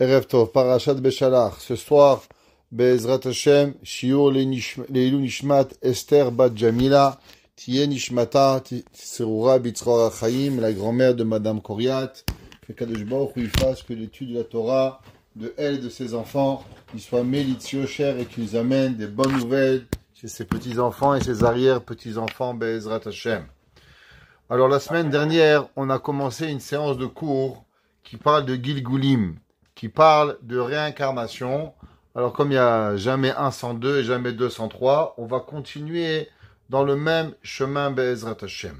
Erev Tov, Parashat Beshalach. Ce soir, Be'ezrat Hashem, Shiur Leilu Nishmat Esther Bat Jamila, Nishmata, tserura Bitzrora Chaim, la grand-mère de Madame Koriat, que Kadosh Baruch fasse que l'étude de la Torah, de elle et de ses enfants, qu'il soit cher et qu'ils amènent amène des bonnes nouvelles chez ses petits-enfants et ses arrière-petits-enfants, Be'ezrat Hashem. Alors la semaine dernière, on a commencé une séance de cours qui parle de Gilgulim, qui parle de réincarnation. Alors comme il n'y a jamais 102 et jamais 203, on va continuer dans le même chemin Be'ezrat Hashem.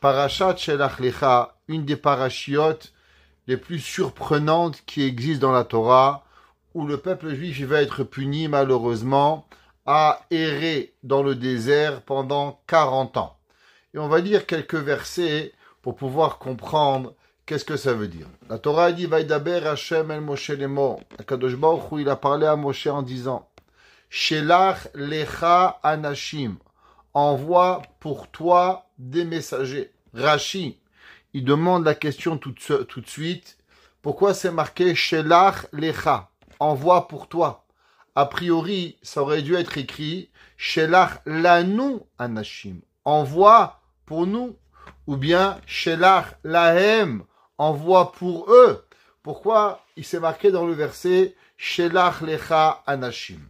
Parashat une des parachiotes les plus surprenantes qui existent dans la Torah, où le peuple juif va être puni malheureusement à errer dans le désert pendant 40 ans. Et on va lire quelques versets pour pouvoir comprendre Qu'est-ce que ça veut dire La Torah dit Vaidaber Hashem el Moshe les il a parlé à Moshe en disant Shelach lecha anashim. Envoie pour toi des messagers. Rashi, il demande la question tout, de suite. Pourquoi c'est marqué Shelach lecha Envoie pour toi. A priori, ça aurait dû être écrit Shelach Lanou anashim. Envoie pour nous. Ou bien Shelach lahem envoie pour eux. Pourquoi il s'est marqué dans le verset Shelach lecha anashim.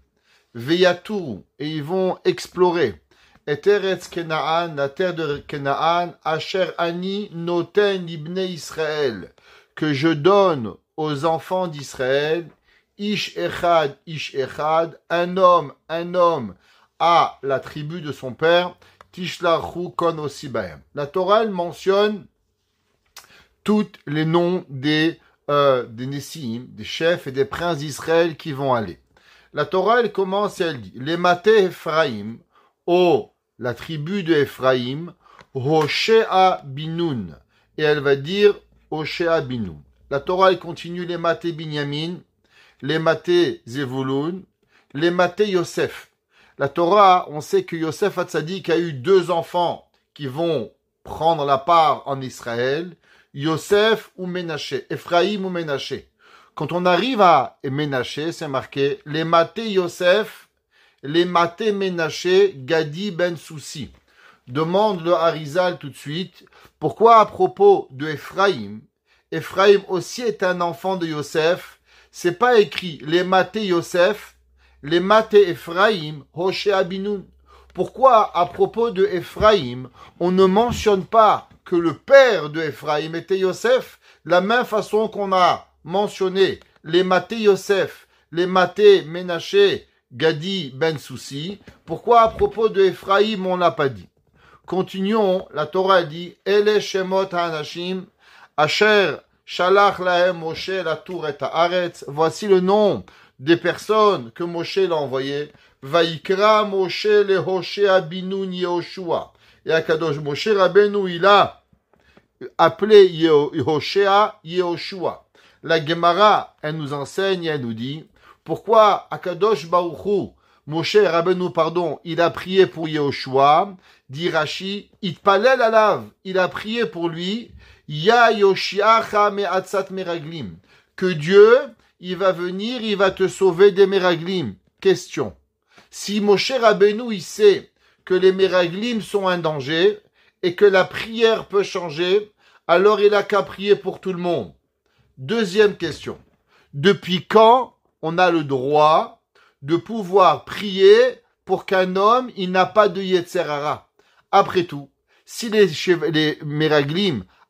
Veyaturu, et ils vont explorer. Et Kenaan, la terre de Kenaan, Asher Ani Noten Ibne Israël, que je donne aux enfants d'Israël, Ish Echad, Ish Echad, un homme, un homme, à la tribu de son père, Tishlachu Kon La Torah, elle mentionne toutes les noms des, euh, des Nessim, des chefs et des princes d'Israël qui vont aller. La Torah, elle commence et elle dit, les Ephraim, oh, la tribu de Ephraim, Hoshea Binoun. Et elle va dire Hoshea Binun La Torah, elle continue les Binyamin, les matés Zevulun, les Yosef. La Torah, on sait que Yosef Hatzadik a eu deux enfants qui vont prendre la part en Israël. Yosef ou Menaché, Ephraïm ou Ménaché. Quand on arrive à Ménaché, c'est marqué les maté Yosef, les maté Ménaché, Gadi ben Soussi. Demande le Harizal tout de suite, pourquoi à propos de Ephraim Ephraïm aussi est un enfant de Yosef, c'est pas écrit les maté Yosef, les maté Ephraïm, Abinoun. Pourquoi, à propos de Ephraïm, on ne mentionne pas que le père de Ephraim était Yosef, la même façon qu'on a mentionné les maté Yosef, les maté Ménaché, Gadi Ben Soussi, pourquoi à propos de Ephraim on n'a pas dit Continuons, la Torah dit Ele Asher Shalach la Tour à Aretz. Voici le nom des personnes que Moshe l'a envoyé Vaikra le Hoshé Yehoshua et Akadosh Moshe Rabbeinu, il a appelé Yehoshua, Yehoshua. La Gemara, elle nous enseigne, elle nous dit, pourquoi Akadosh Baruchu, Moshe Rabbeinu, pardon, il a prié pour Yehoshua, dit Rashi, Itpalel lave il a prié pour lui, Ya Yoshiachame Meraglim, que Dieu, il va venir, il va te sauver des Meraglim. Question. Si Moshe Rabbeinu, il sait que les méraglimes sont un danger et que la prière peut changer, alors il a qu'à prier pour tout le monde. Deuxième question. Depuis quand on a le droit de pouvoir prier pour qu'un homme, il n'a pas de Yetzerara Après tout, si les, les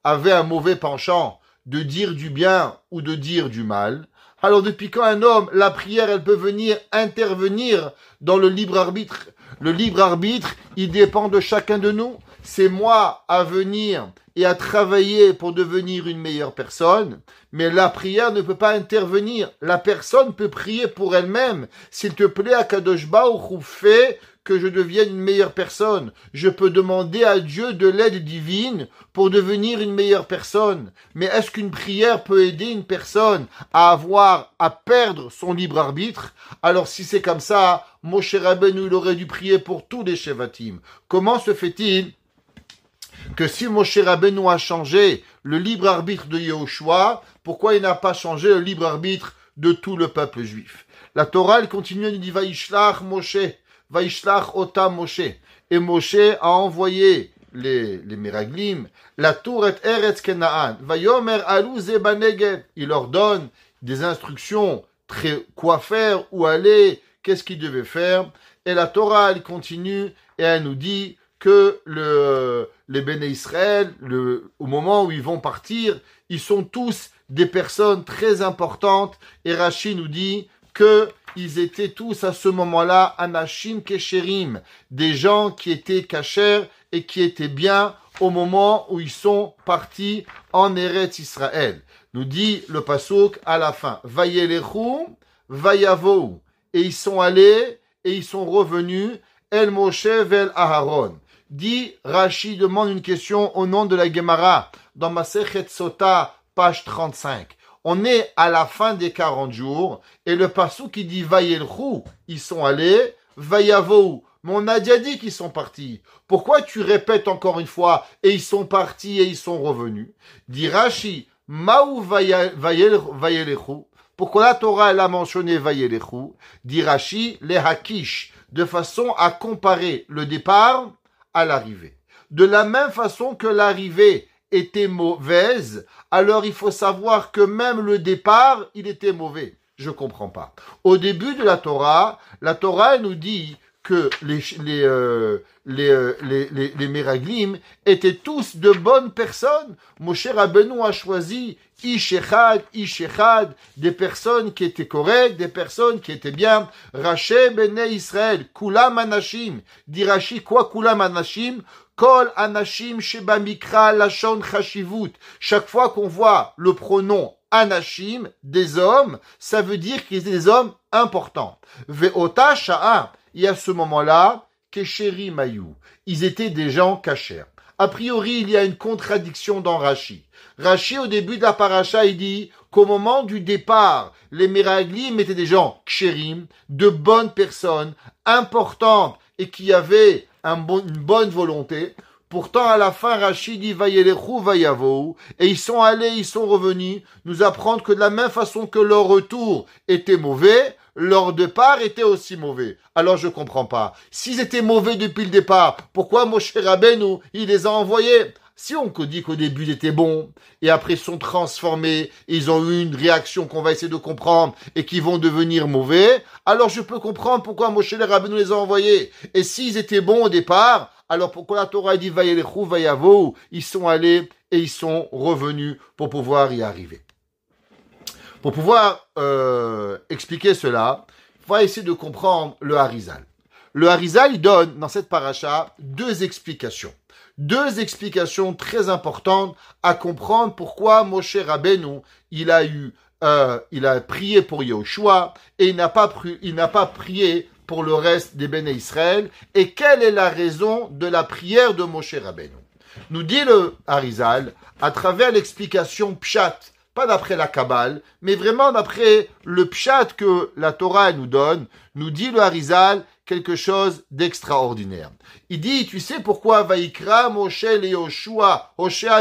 avaient un mauvais penchant de dire du bien ou de dire du mal, alors depuis quand un homme, la prière, elle peut venir intervenir dans le libre arbitre le libre arbitre, il dépend de chacun de nous. C'est moi à venir et à travailler pour devenir une meilleure personne, mais la prière ne peut pas intervenir. La personne peut prier pour elle-même. S'il te plaît, Akadosh ou que je devienne une meilleure personne. Je peux demander à Dieu de l'aide divine pour devenir une meilleure personne. Mais est-ce qu'une prière peut aider une personne à avoir, à perdre son libre arbitre? Alors si c'est comme ça, Moshe Rabbeinu, il aurait dû prier pour tous les Shevatim. Comment se fait-il que si Moshe Rabbeinu a changé le libre arbitre de Yehoshua, pourquoi il n'a pas changé le libre arbitre de tout le peuple juif? La Torah, continue, elle dit, Moshe, Vaishlach Ota Moshe. Et Moshe a envoyé les, les Miraglim, la tour est Eretz Kenaan. Il leur donne des instructions, très, quoi faire, où aller, qu'est-ce qu'ils devaient faire. Et la Torah, elle continue et elle nous dit que le, les Béné Israël, le, au moment où ils vont partir, ils sont tous des personnes très importantes. Et Rachid nous dit que ils étaient tous à ce moment-là Anashim Kesherim, des gens qui étaient cachers et qui étaient bien au moment où ils sont partis en Eretz Israël. Nous dit le Passouk à la fin, Vayelechu, Vayavou. Et ils sont allés et ils sont revenus, El Moshe, El Aharon. Dit Rashi demande une question au nom de la Gemara dans Masechet Sota, page 35 on est à la fin des 40 jours, et le passou qui dit Vayelchou, ils sont allés, Vayavou, mais on a déjà dit qu'ils sont partis. Pourquoi tu répètes encore une fois, et ils sont partis et ils sont revenus Dit Rashi, Maou Vayelchou. Pourquoi la Torah, elle a mentionné Va'yelchou Dit Rashi, les Hakish, de façon à comparer le départ à l'arrivée. De la même façon que l'arrivée était mauvaise, alors il faut savoir que même le départ, il était mauvais. Je comprends pas. Au début de la Torah, la Torah nous dit que les les, euh, euh, les, les, les, Meraglim étaient tous de bonnes personnes. cher Rabbeinu a choisi Ishechad, Ishechad, des personnes qui étaient correctes, des personnes qui étaient bien. Raché Bene Israël, Kulam Anashim, Dirachi, quoi kula Anashim Anashim Sheba Chaque fois qu'on voit le pronom Anashim, des hommes, ça veut dire qu'ils étaient des hommes importants. Et à ce moment-là, Ils étaient des gens cachers. A priori, il y a une contradiction dans Rashi. Rashi, au début de la paracha, il dit qu'au moment du départ, les Meraglim étaient des gens kshérim, de bonnes personnes, importantes, et qui avaient une bonne volonté. Pourtant, à la fin, Rachid dit y avoir, et ils sont allés, ils sont revenus, nous apprendre que de la même façon que leur retour était mauvais, leur départ était aussi mauvais. Alors je comprends pas. S'ils étaient mauvais depuis le départ, pourquoi Moshe Rabbeinu, il les a envoyés si on dit qu'au début ils étaient bons, et après ils sont transformés, et ils ont eu une réaction qu'on va essayer de comprendre, et qui vont devenir mauvais, alors je peux comprendre pourquoi Moshe les nous les a envoyés. Et s'ils étaient bons au départ, alors pourquoi la Torah dit va Vayavo, ils sont allés et ils sont revenus pour pouvoir y arriver. Pour pouvoir euh, expliquer cela, on va essayer de comprendre le Harizal. Le Harizal, donne dans cette paracha deux explications deux explications très importantes à comprendre pourquoi Moshe Rabbeinu, il a eu, euh, il a prié pour Yahushua et il n'a pas, il n'a pas prié pour le reste des béné Israël et quelle est la raison de la prière de Moshe Rabbeinu. Nous dit le Harizal à travers l'explication Pshat, pas d'après la Kabbale, mais vraiment d'après le Pshat que la Torah nous donne, nous dit le Harizal quelque chose d'extraordinaire. Il dit, tu sais pourquoi Vaikra, Moshe, et Yoshua,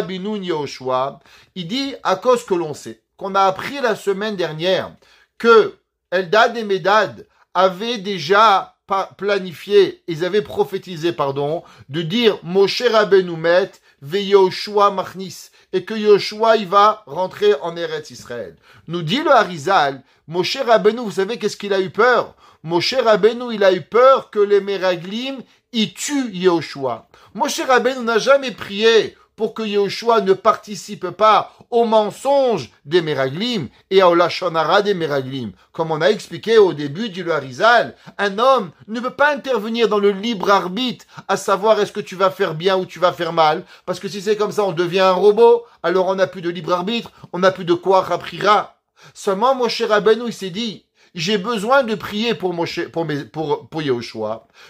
Binoun, Yoshua, il dit, à cause que l'on sait, qu'on a appris la semaine dernière, que Eldad et Medad avaient déjà planifié, ils avaient prophétisé, pardon, de dire Moshe Rabbeinu Met, ve Yoshua Machnis, et que Yoshua, il va rentrer en Eretz Israël. Nous dit le Harizal, Moshe Rabbeinu, vous savez qu'est-ce qu'il a eu peur? Moshe Rabbeinu, il a eu peur que les Meraglim y tuent Yehoshua. Moshe Rabbeinu n'a jamais prié pour que Yehoshua ne participe pas aux mensonges des Meraglim et au Lachonara des Meraglim. Comme on a expliqué au début du Loharizal, un homme ne peut pas intervenir dans le libre arbitre, à savoir est-ce que tu vas faire bien ou tu vas faire mal, parce que si c'est comme ça, on devient un robot, alors on n'a plus de libre arbitre, on n'a plus de quoi raprira. Seulement, mon cher Rabbeinu, il s'est dit, j'ai besoin de prier pour, Moshe, pour, mes,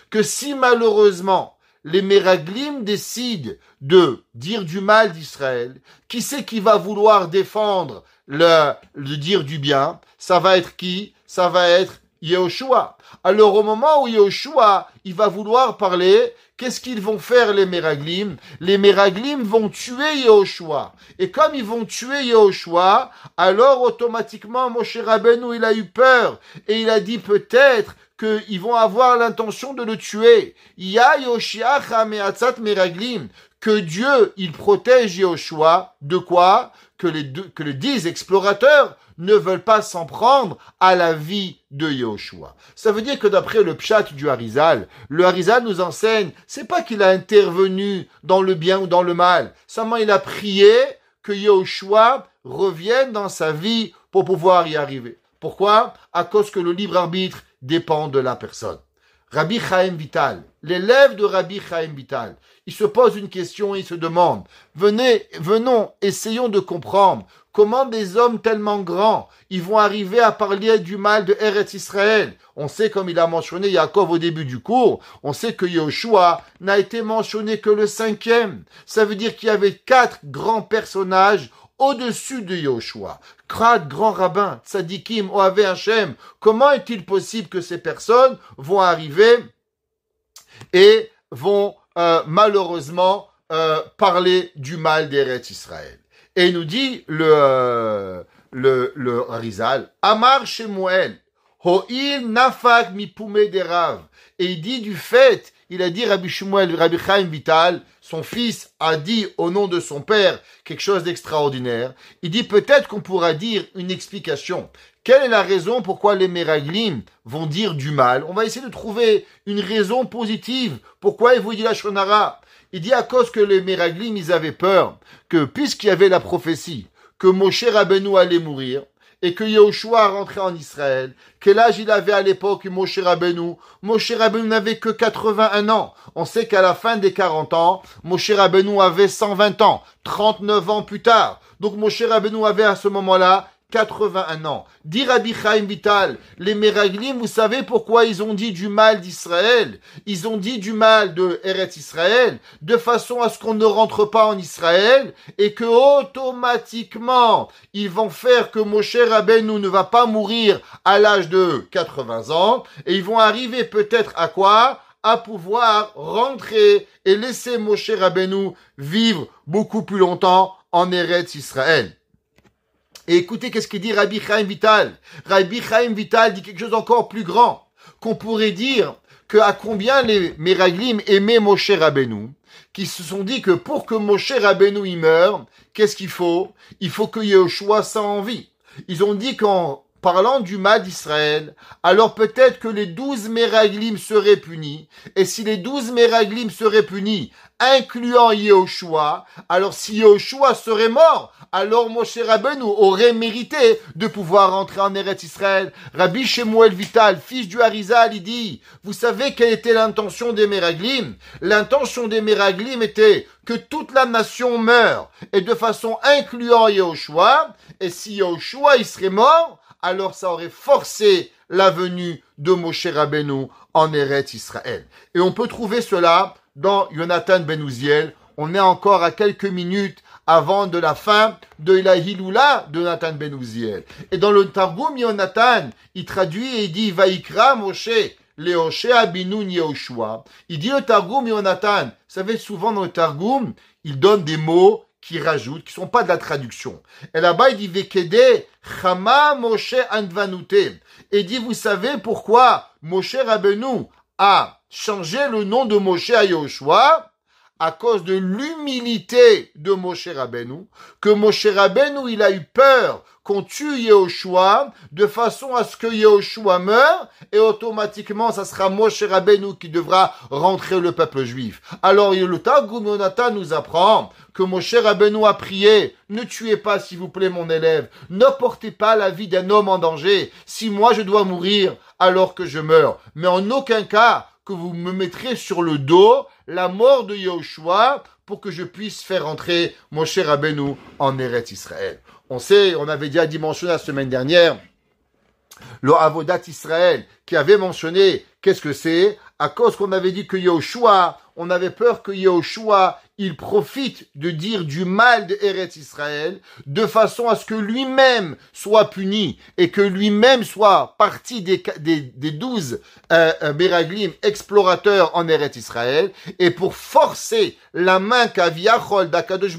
que si malheureusement les Méraglim décident de dire du mal d'Israël, qui c'est qui va vouloir défendre le dire du bien Ça va être qui Ça va être Yehoshua. Alors au moment où Yehoshua, il va vouloir parler, qu'est-ce qu'ils vont faire les méraglimes Les méraglimes vont tuer Yehoshua. Et comme ils vont tuer Yehoshua, alors automatiquement Moshe Rabbeinu, il a eu peur et il a dit peut-être qu'ils vont avoir l'intention de le tuer. Ya Yoshiach Me'atzat Meraglim que Dieu, il protège Yahushua de quoi que les, que les dix explorateurs ne veulent pas s'en prendre à la vie de Yahushua. Ça veut dire que d'après le pchat du Harizal, le Harizal nous enseigne, c'est pas qu'il a intervenu dans le bien ou dans le mal, seulement il a prié que Yahushua revienne dans sa vie pour pouvoir y arriver. Pourquoi À cause que le libre arbitre dépend de la personne. Rabbi Chaim Vital, l'élève de Rabbi Chaim Vital, il se pose une question et il se demande, venez, venons, essayons de comprendre comment des hommes tellement grands, ils vont arriver à parler du mal de Eretz Israël. On sait, comme il a mentionné Yaakov au début du cours, on sait que Yoshua n'a été mentionné que le cinquième. Ça veut dire qu'il y avait quatre grands personnages au-dessus de Yoshua. Krad, grand rabbin, Tzadikim, Oave Hachem, comment est-il possible que ces personnes vont arriver et vont euh, malheureusement euh, parler du mal d'Eretz Israël Et il nous dit le, euh, le, Rizal, Amar Shemuel, Ho'il Nafak des Derav. Et il dit du fait, il a dit Rabbi Shemuel, Rabbi Chaim Vital, son fils a dit au nom de son père quelque chose d'extraordinaire, il dit peut-être qu'on pourra dire une explication. Quelle est la raison pourquoi les Meraglim vont dire du mal On va essayer de trouver une raison positive. Pourquoi il vous dit la Shonara Il dit à cause que les Meraglim, ils avaient peur que puisqu'il y avait la prophétie, que Moshe Rabbeinu allait mourir, et que a rentré en Israël, quel âge il avait à l'époque Moshe Rabbeinu Moshe Rabbeinu n'avait que 81 ans. On sait qu'à la fin des 40 ans, Moshe Rabbeinu avait 120 ans, 39 ans plus tard. Donc Moshe Rabbeinu avait à ce moment-là 81 ans. Dit Rabbi Chaim Vital, les Meraglim, vous savez pourquoi ils ont dit du mal d'Israël Ils ont dit du mal de Eretz Israël, de façon à ce qu'on ne rentre pas en Israël, et que automatiquement, ils vont faire que Moshe Rabbeinu ne va pas mourir à l'âge de 80 ans, et ils vont arriver peut-être à quoi à pouvoir rentrer et laisser Moshe Rabbeinu vivre beaucoup plus longtemps en Eretz Israël. Et écoutez qu'est-ce qu'il dit Rabbi Chaim Vital. Rabbi Chaim Vital dit quelque chose encore plus grand, qu'on pourrait dire que à combien les Meraglim aimaient Moshe Rabbeinu, qui se sont dit que pour que Moshe Rabbeinu y meure, qu'est-ce qu'il faut Il faut que Yeshua soit en Ils ont dit qu'en parlant du mal d'Israël, alors peut-être que les douze Meraglim seraient punis, et si les douze Meraglim seraient punis, incluant Yehoshua, alors si Yehoshua serait mort, alors Moshe Rabbeinu aurait mérité de pouvoir entrer en Eretz Israël. Rabbi Shemuel Vital, fils du Harizal, il dit, vous savez quelle était l'intention des Meraglim? L'intention des Meraglim était que toute la nation meure, et de façon incluant Yahushua, et si Yahushua, il serait mort, alors ça aurait forcé la venue de Moshe Rabbeinu en Eretz Israël. Et on peut trouver cela dans Yonatan Benouziel. On est encore à quelques minutes avant de la fin de la Hiloula de Nathan Ben Uziel. Et dans le Targoum Yonatan, il traduit et dit Vaikra Moshe. leoshe Binoun Yehoshua. Il dit le Targum Yonatan. Vous savez, souvent dans le Targoum, il donne des mots qui rajoutent, qui sont pas de la traduction. Et là-bas, il dit Vekede Chama Moshe Et dit, vous savez pourquoi Moshe Rabbeinu a changé le nom de Moshe à Yehoshua à cause de l'humilité de Moshe Rabbeinu, que Moshe Rabbeinu, il a eu peur qu'on tue Yehoshua de façon à ce que Yehoshua meure et automatiquement ça sera Moshe Rabbeinu qui devra rentrer le peuple juif. Alors le Gumonata nous apprend que Moshe Rabbeinu a prié ne tuez pas s'il vous plaît mon élève, ne portez pas la vie d'un homme en danger si moi je dois mourir alors que je meurs. Mais en aucun cas vous me mettrez sur le dos la mort de Yahushua pour que je puisse faire entrer mon cher Abenou en Eret Israël. On sait, on avait déjà dimensionné la semaine dernière le Avodat Israël qui avait mentionné qu'est-ce que c'est à cause qu'on avait dit que Yahushua, on avait peur que Yahushua il profite de dire du mal de Israël, de façon à ce que lui-même soit puni et que lui-même soit parti des, des, des douze euh, euh explorateurs en Eretz Israël, et pour forcer la main qu'Aviachol d'Akadosh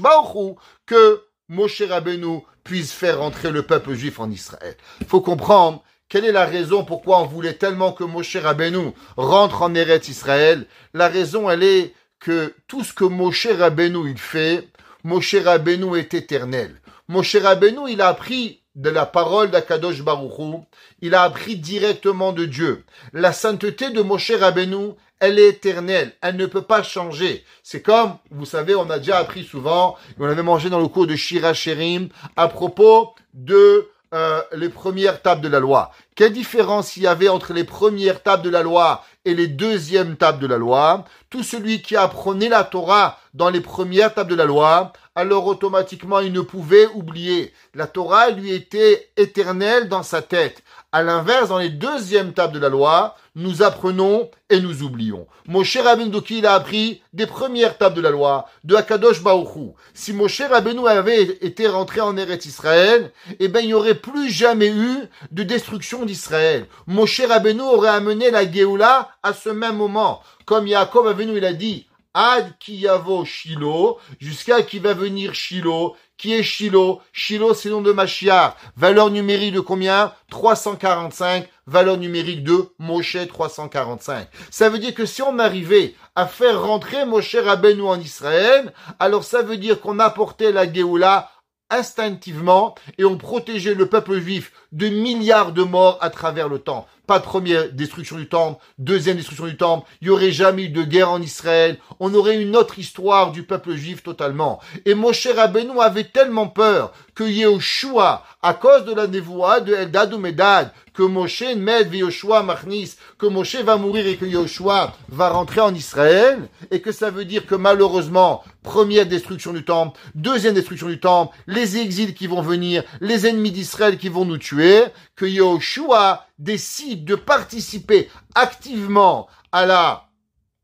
que Moshe Rabbeinu puisse faire entrer le peuple juif en Israël. Faut comprendre quelle est la raison pourquoi on voulait tellement que Moshe Rabbeinu rentre en Eretz Israël La raison, elle est que tout ce que Moshe Rabbeinu il fait, Moshe Rabbeinu est éternel. Moshe Rabbeinu, il a appris de la parole d'Akadosh Baruchou, il a appris directement de Dieu. La sainteté de Moshe Rabbeinu, elle est éternelle, elle ne peut pas changer. C'est comme, vous savez, on a déjà appris souvent, on avait mangé dans le cours de Shira Sherim, à propos de euh, les premières tables de la loi. Quelle différence il y avait entre les premières tables de la loi et les deuxièmes tables de la loi Tout celui qui apprenait la Torah dans les premières tables de la loi, alors automatiquement il ne pouvait oublier. La Torah lui était éternelle dans sa tête. À l'inverse, dans les deuxièmes tables de la loi, nous apprenons et nous oublions. Moshe Rabbeinu il a appris des premières tables de la loi, de Hakadosh Baruchou. Si Moshe Rabbeinu avait été rentré en Eretz Israël, eh ben, il n'y aurait plus jamais eu de destruction d'Israël. Moshe Rabbeinu aurait amené la Géoula à ce même moment. Comme Yaakov venu, il a dit, Ad Kiyavo Shiloh, jusqu'à qui va venir Shiloh, qui est Shiloh, Shiloh c'est le nom de Mashiach, valeur numérique de combien 345, valeur numérique de Moshe 345. Ça veut dire que si on arrivait à faire rentrer Moshe Rabbeinu en Israël, alors ça veut dire qu'on apportait la Géoula instinctivement et ont protégé le peuple juif de milliards de morts à travers le temps. Pas de première destruction du temple, deuxième destruction du temple, il n'y aurait jamais eu de guerre en Israël, on aurait une autre histoire du peuple juif totalement. Et Moshe Rabbeinu avait tellement peur que Yeshua, à cause de la dévoie de Eldad ou Medad, que Moshe Med Yeshua, Machnis, que Moshe va mourir et que Yeshua va rentrer en Israël, et que ça veut dire que malheureusement, première destruction du temple, deuxième destruction du temple, les exils qui vont venir, les ennemis d'Israël qui vont nous tuer, que Yeshua décide de participer activement à la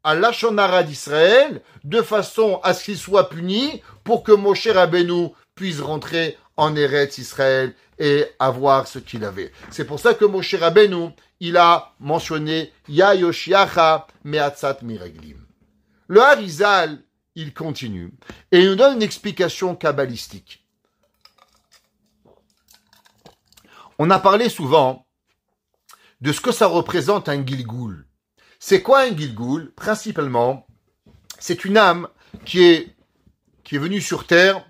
à l'Achonara d'Israël, de façon à ce qu'il soit puni pour que Moshe Rabbeinu puisse rentrer en Eretz Israël et avoir ce qu'il avait. C'est pour ça que Moshe Rabbeinu, il a mentionné Ya Meatzat Miraglim. Le Harizal, il continue et il nous donne une explication kabbalistique. On a parlé souvent de ce que ça représente un Gilgoul. C'est quoi un Gilgoul Principalement, c'est une âme qui est, qui est venue sur terre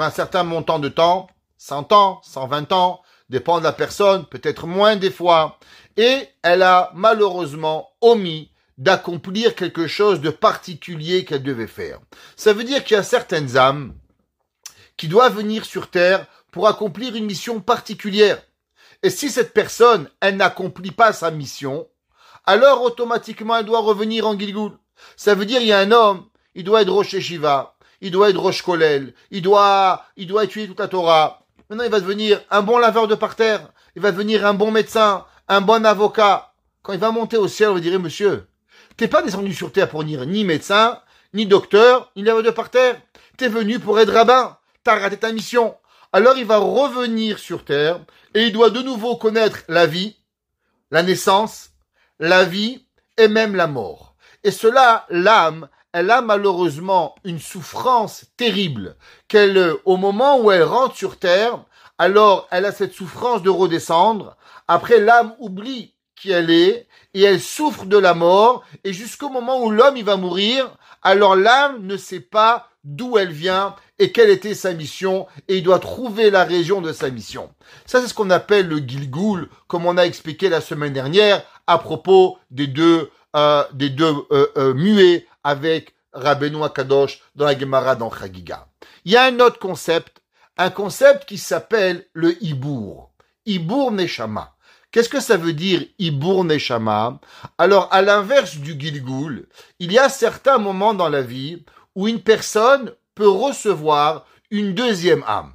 un certain montant de temps, 100 ans, 120 ans, dépend de la personne, peut-être moins des fois, et elle a malheureusement omis d'accomplir quelque chose de particulier qu'elle devait faire. Ça veut dire qu'il y a certaines âmes qui doivent venir sur Terre pour accomplir une mission particulière. Et si cette personne, elle n'accomplit pas sa mission, alors automatiquement elle doit revenir en Gilgul, Ça veut dire il y a un homme, il doit être rosheshiva il doit être roche Kolel, il doit, il doit étudier toute la Torah. Maintenant, il va devenir un bon laveur de parterre, il va devenir un bon médecin, un bon avocat. Quand il va monter au ciel, on va dire, eh, monsieur, t'es pas descendu sur terre pour venir ni médecin, ni docteur, ni laveur de parterre. T'es venu pour être rabbin. T'as raté ta mission. Alors il va revenir sur terre et il doit de nouveau connaître la vie, la naissance, la vie et même la mort. Et cela, l'âme, elle a malheureusement une souffrance terrible, qu'elle, euh, au moment où elle rentre sur terre, alors elle a cette souffrance de redescendre, après l'âme oublie qui elle est, et elle souffre de la mort, et jusqu'au moment où l'homme il va mourir, alors l'âme ne sait pas d'où elle vient et quelle était sa mission, et il doit trouver la région de sa mission. Ça, c'est ce qu'on appelle le Gilgoul, comme on a expliqué la semaine dernière à propos des deux, euh, des deux euh, euh muets avec Rabbeinu Akadosh dans la Gemara dans Chagiga. Il y a un autre concept, un concept qui s'appelle le hibour. Hibour Neshama. Qu'est-ce que ça veut dire Hibour Neshama Alors, à l'inverse du Gilgul, il y a certains moments dans la vie où une personne peut recevoir une deuxième âme.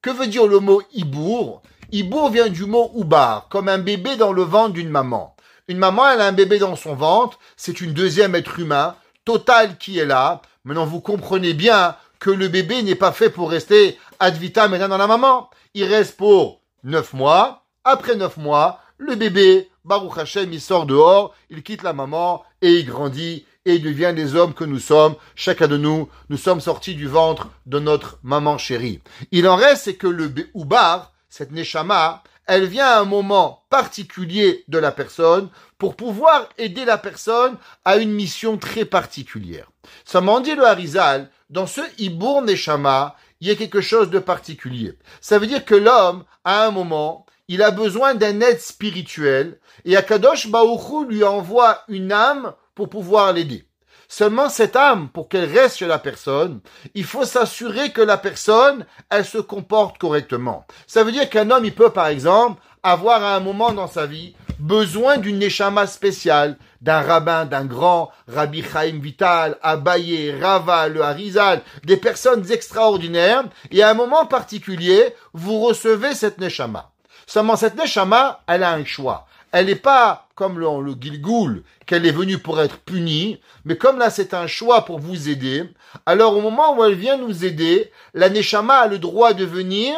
Que veut dire le mot Hibour Hibour vient du mot ubar, comme un bébé dans le ventre d'une maman. Une maman, elle a un bébé dans son ventre, c'est une deuxième être humain, Total qui est là. Maintenant, vous comprenez bien que le bébé n'est pas fait pour rester ad vitam maintenant dans la maman. Il reste pour neuf mois. Après neuf mois, le bébé, Baruch Hashem, il sort dehors, il quitte la maman et il grandit et il devient les hommes que nous sommes. Chacun de nous, nous sommes sortis du ventre de notre maman chérie. Il en reste, c'est que le bar cette neshama, elle vient à un moment particulier de la personne pour pouvoir aider la personne à une mission très particulière. Ça m'en dit le Harizal, dans ce hibour Neshama, il y a quelque chose de particulier. Ça veut dire que l'homme, à un moment, il a besoin d'un aide spirituel et Akadosh Baouchou lui envoie une âme pour pouvoir l'aider. Seulement cette âme, pour qu'elle reste chez la personne, il faut s'assurer que la personne, elle se comporte correctement. Ça veut dire qu'un homme, il peut, par exemple, avoir à un moment dans sa vie besoin d'une Nechama spéciale, d'un rabbin, d'un grand, Rabbi Chaim Vital, Abaye, Rava, le Harizal, des personnes extraordinaires, et à un moment particulier, vous recevez cette neshama. Seulement cette neshama, elle a un choix elle n'est pas comme le, le Gilgoul, qu'elle est venue pour être punie, mais comme là c'est un choix pour vous aider, alors au moment où elle vient nous aider, la a le droit de venir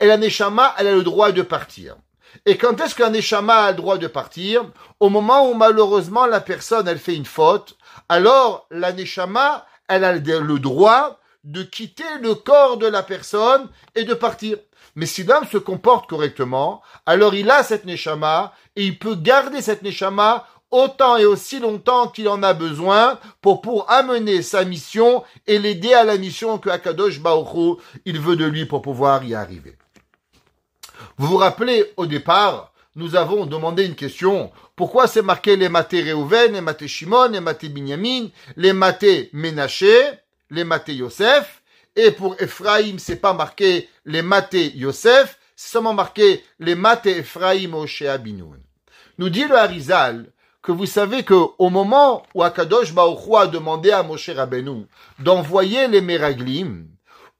et la elle a le droit de partir. Et quand est-ce qu'un Neshama a le droit de partir Au moment où malheureusement la personne, elle fait une faute, alors la elle a le droit de quitter le corps de la personne et de partir. Mais si l'homme se comporte correctement, alors il a cette neshama et il peut garder cette neshama autant et aussi longtemps qu'il en a besoin pour, pour amener sa mission et l'aider à la mission que Akadosh Baruch il veut de lui pour pouvoir y arriver. Vous vous rappelez au départ, nous avons demandé une question. Pourquoi c'est marqué les maté Reuven, les maté Shimon, les maté Binyamin, les maté Ménaché les maté Yosef, et pour Ephraim, c'est pas marqué les maté Yosef, c'est seulement marqué les maté Ephraim Moshe Binoun. Nous dit le Harizal que vous savez que au moment où Akadosh Baruch a demandé à Moshe Rabbeinu d'envoyer les Meraglim,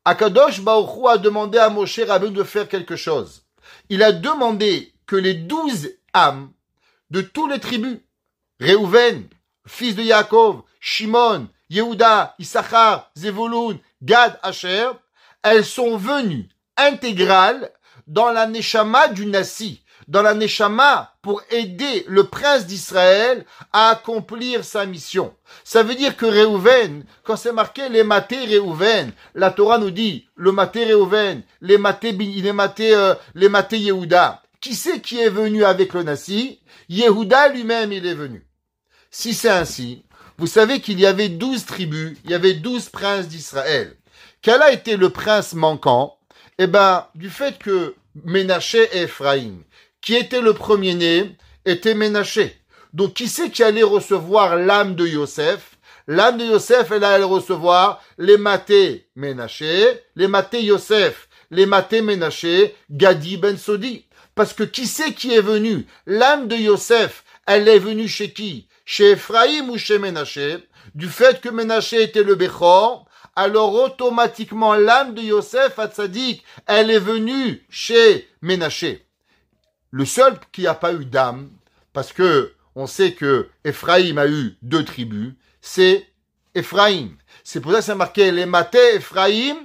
Akadosh Baruch a demandé à Moshe Rabbeinu de faire quelque chose. Il a demandé que les douze âmes de toutes les tribus, Reuven, fils de Yaakov, Shimon, Yehuda, Issachar, Zevoloun, Gad, Asher, elles sont venues intégrales dans la Neshama du Nassi, dans la Neshama pour aider le prince d'Israël à accomplir sa mission. Ça veut dire que Reuven, quand c'est marqué les Maté Reuven, la Torah nous dit le maté Reuven, les Maté les euh, Yehuda. Qui c'est qui est venu avec le Nassi Yehuda lui-même il est venu. Si c'est ainsi, vous savez qu'il y avait douze tribus, il y avait douze princes d'Israël. Quel a été le prince manquant Eh ben, du fait que Ménaché et Ephraim, qui était le premier-né, était Ménaché. Donc, qui c'est qui allait recevoir l'âme de Yosef L'âme de Yosef, elle allait recevoir les matés Ménaché, les matés Yosef, les matés Ménaché, Gadi Ben Sodi. Parce que qui c'est qui est venu L'âme de Yosef, elle est venue chez qui chez Ephraim ou chez Ménaché, du fait que Ménaché était le Béchor, alors automatiquement l'âme de Yosef à elle est venue chez Ménaché. Le seul qui n'a pas eu d'âme, parce que on sait que Ephraim a eu deux tribus, c'est Ephraim. C'est pour ça que c'est marqué les Maté Ephraim,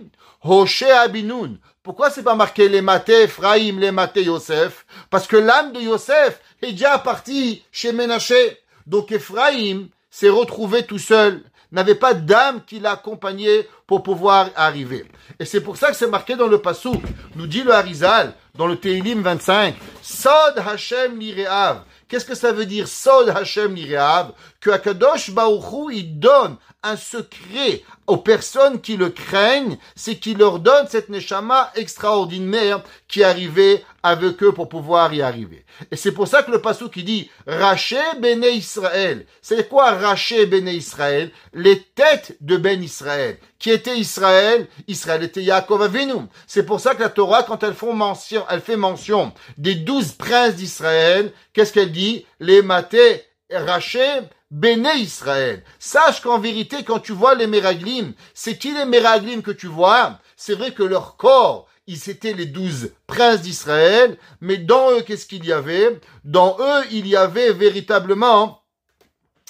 Hoshe Abinoun. Pourquoi c'est pas marqué les Maté Ephraim, les Yosef? Parce que l'âme de Yosef est déjà partie chez Ménaché. Donc Ephraim s'est retrouvé tout seul, n'avait pas d'âme qui l'accompagnait pour pouvoir arriver. Et c'est pour ça que c'est marqué dans le Passouk, nous dit le Harizal, dans le Tehilim 25, Sod Hashem Nireav Qu'est-ce que ça veut dire Sod Hashem Lireav que Akadosh Baouchou, il donne un secret aux personnes qui le craignent, c'est qu'il leur donne cette neshama extraordinaire qui arrivait avec eux pour pouvoir y arriver. Et c'est pour ça que le passou qui dit Raché Béné Israël. C'est quoi Raché Béné Israël? Les têtes de Ben Israël. Qui était Israël? Israël était Yaakov Avinu. C'est pour ça que la Torah, quand elle, font mention, elle fait mention des douze princes d'Israël, qu'est-ce qu'elle dit? Les maté Raché Béné Israël. Sache qu'en vérité, quand tu vois les méraglimes c'est qui les Méraglim que tu vois C'est vrai que leur corps, ils étaient les douze princes d'Israël, mais dans eux, qu'est-ce qu'il y avait Dans eux, il y avait véritablement,